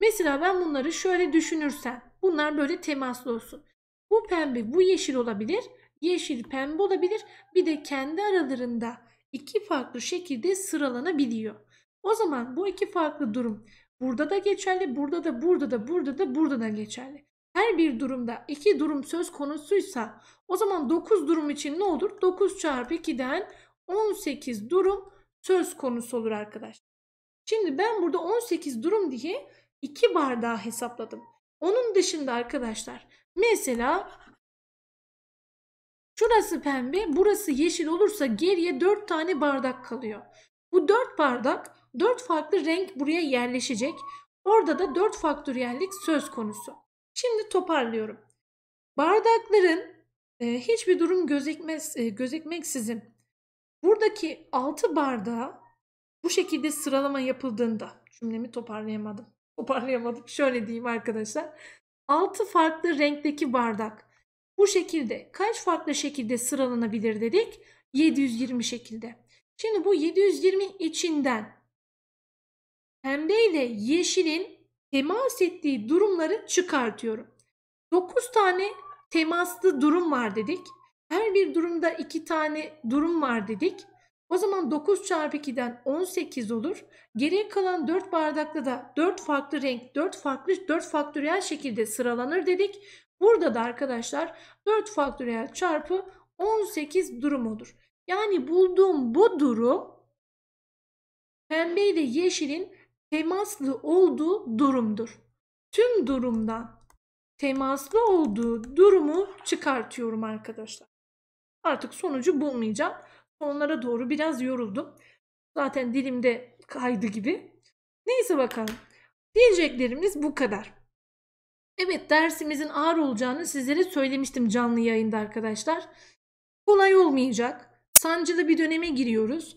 Mesela ben bunları şöyle düşünürsem bunlar böyle temaslı olsun. Bu pembe bu yeşil olabilir. Yeşil pembe olabilir. Bir de kendi aralarında iki farklı şekilde sıralanabiliyor. O zaman bu iki farklı durum burada da geçerli, burada da, burada da, burada da, burada da geçerli. Her bir durumda iki durum söz konusuysa o zaman 9 durum için ne olur? 9 çarpı 2'den 18 durum söz konusu olur arkadaşlar. Şimdi ben burada 18 durum diye 2 bardağı hesapladım. Onun dışında arkadaşlar mesela şurası pembe burası yeşil olursa geriye 4 tane bardak kalıyor. Bu 4 bardak 4 farklı renk buraya yerleşecek. Orada da 4 faktöriyellik söz konusu. Şimdi toparlıyorum. Bardakların e, hiçbir durum gözükmez, e, gözükmeksizin buradaki 6 bardağı bu şekilde sıralama yapıldığında cümlemi toparlayamadım toparlayamadım. Şöyle diyeyim arkadaşlar. 6 farklı renkteki bardak. Bu şekilde kaç farklı şekilde sıralanabilir dedik? 720 şekilde. Şimdi bu 720 içinden pembe ile yeşilin temas ettiği durumları çıkartıyorum. 9 tane temaslı durum var dedik. Her bir durumda 2 tane durum var dedik. O zaman 9 çarpı 2'den 18 olur. Geriye kalan 4 bardakta da 4 farklı renk, 4 farklı 4 faktöriyel şekilde sıralanır dedik. Burada da arkadaşlar 4 faktöriyel çarpı 18 durum olur. Yani bulduğum bu durum pembe ile yeşilin temaslı olduğu durumdur. Tüm durumdan temaslı olduğu durumu çıkartıyorum arkadaşlar. Artık sonucu bulmayacağım sonlara doğru biraz yoruldum. Zaten dilimde kaydı gibi. Neyse bakalım. Diyeceklerimiz bu kadar. Evet dersimizin ağır olacağını sizlere söylemiştim canlı yayında arkadaşlar. Kolay olmayacak. Sancılı bir döneme giriyoruz.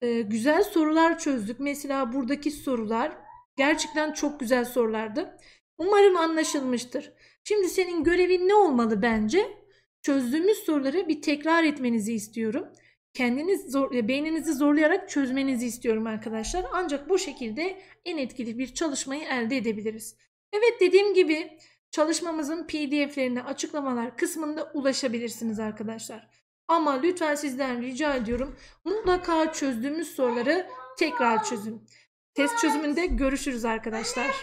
Ee, güzel sorular çözdük. Mesela buradaki sorular gerçekten çok güzel sorulardı. Umarım anlaşılmıştır. Şimdi senin görevin ne olmalı bence? Çözdüğümüz soruları bir tekrar etmenizi istiyorum kendiniz zor, e, beyninizi zorlayarak çözmenizi istiyorum arkadaşlar. Ancak bu şekilde en etkili bir çalışmayı elde edebiliriz. Evet dediğim gibi çalışmamızın pdf'lerine açıklamalar kısmında ulaşabilirsiniz arkadaşlar. Ama lütfen sizden rica ediyorum mutlaka çözdüğümüz soruları tekrar çözün. Test çözümünde görüşürüz arkadaşlar.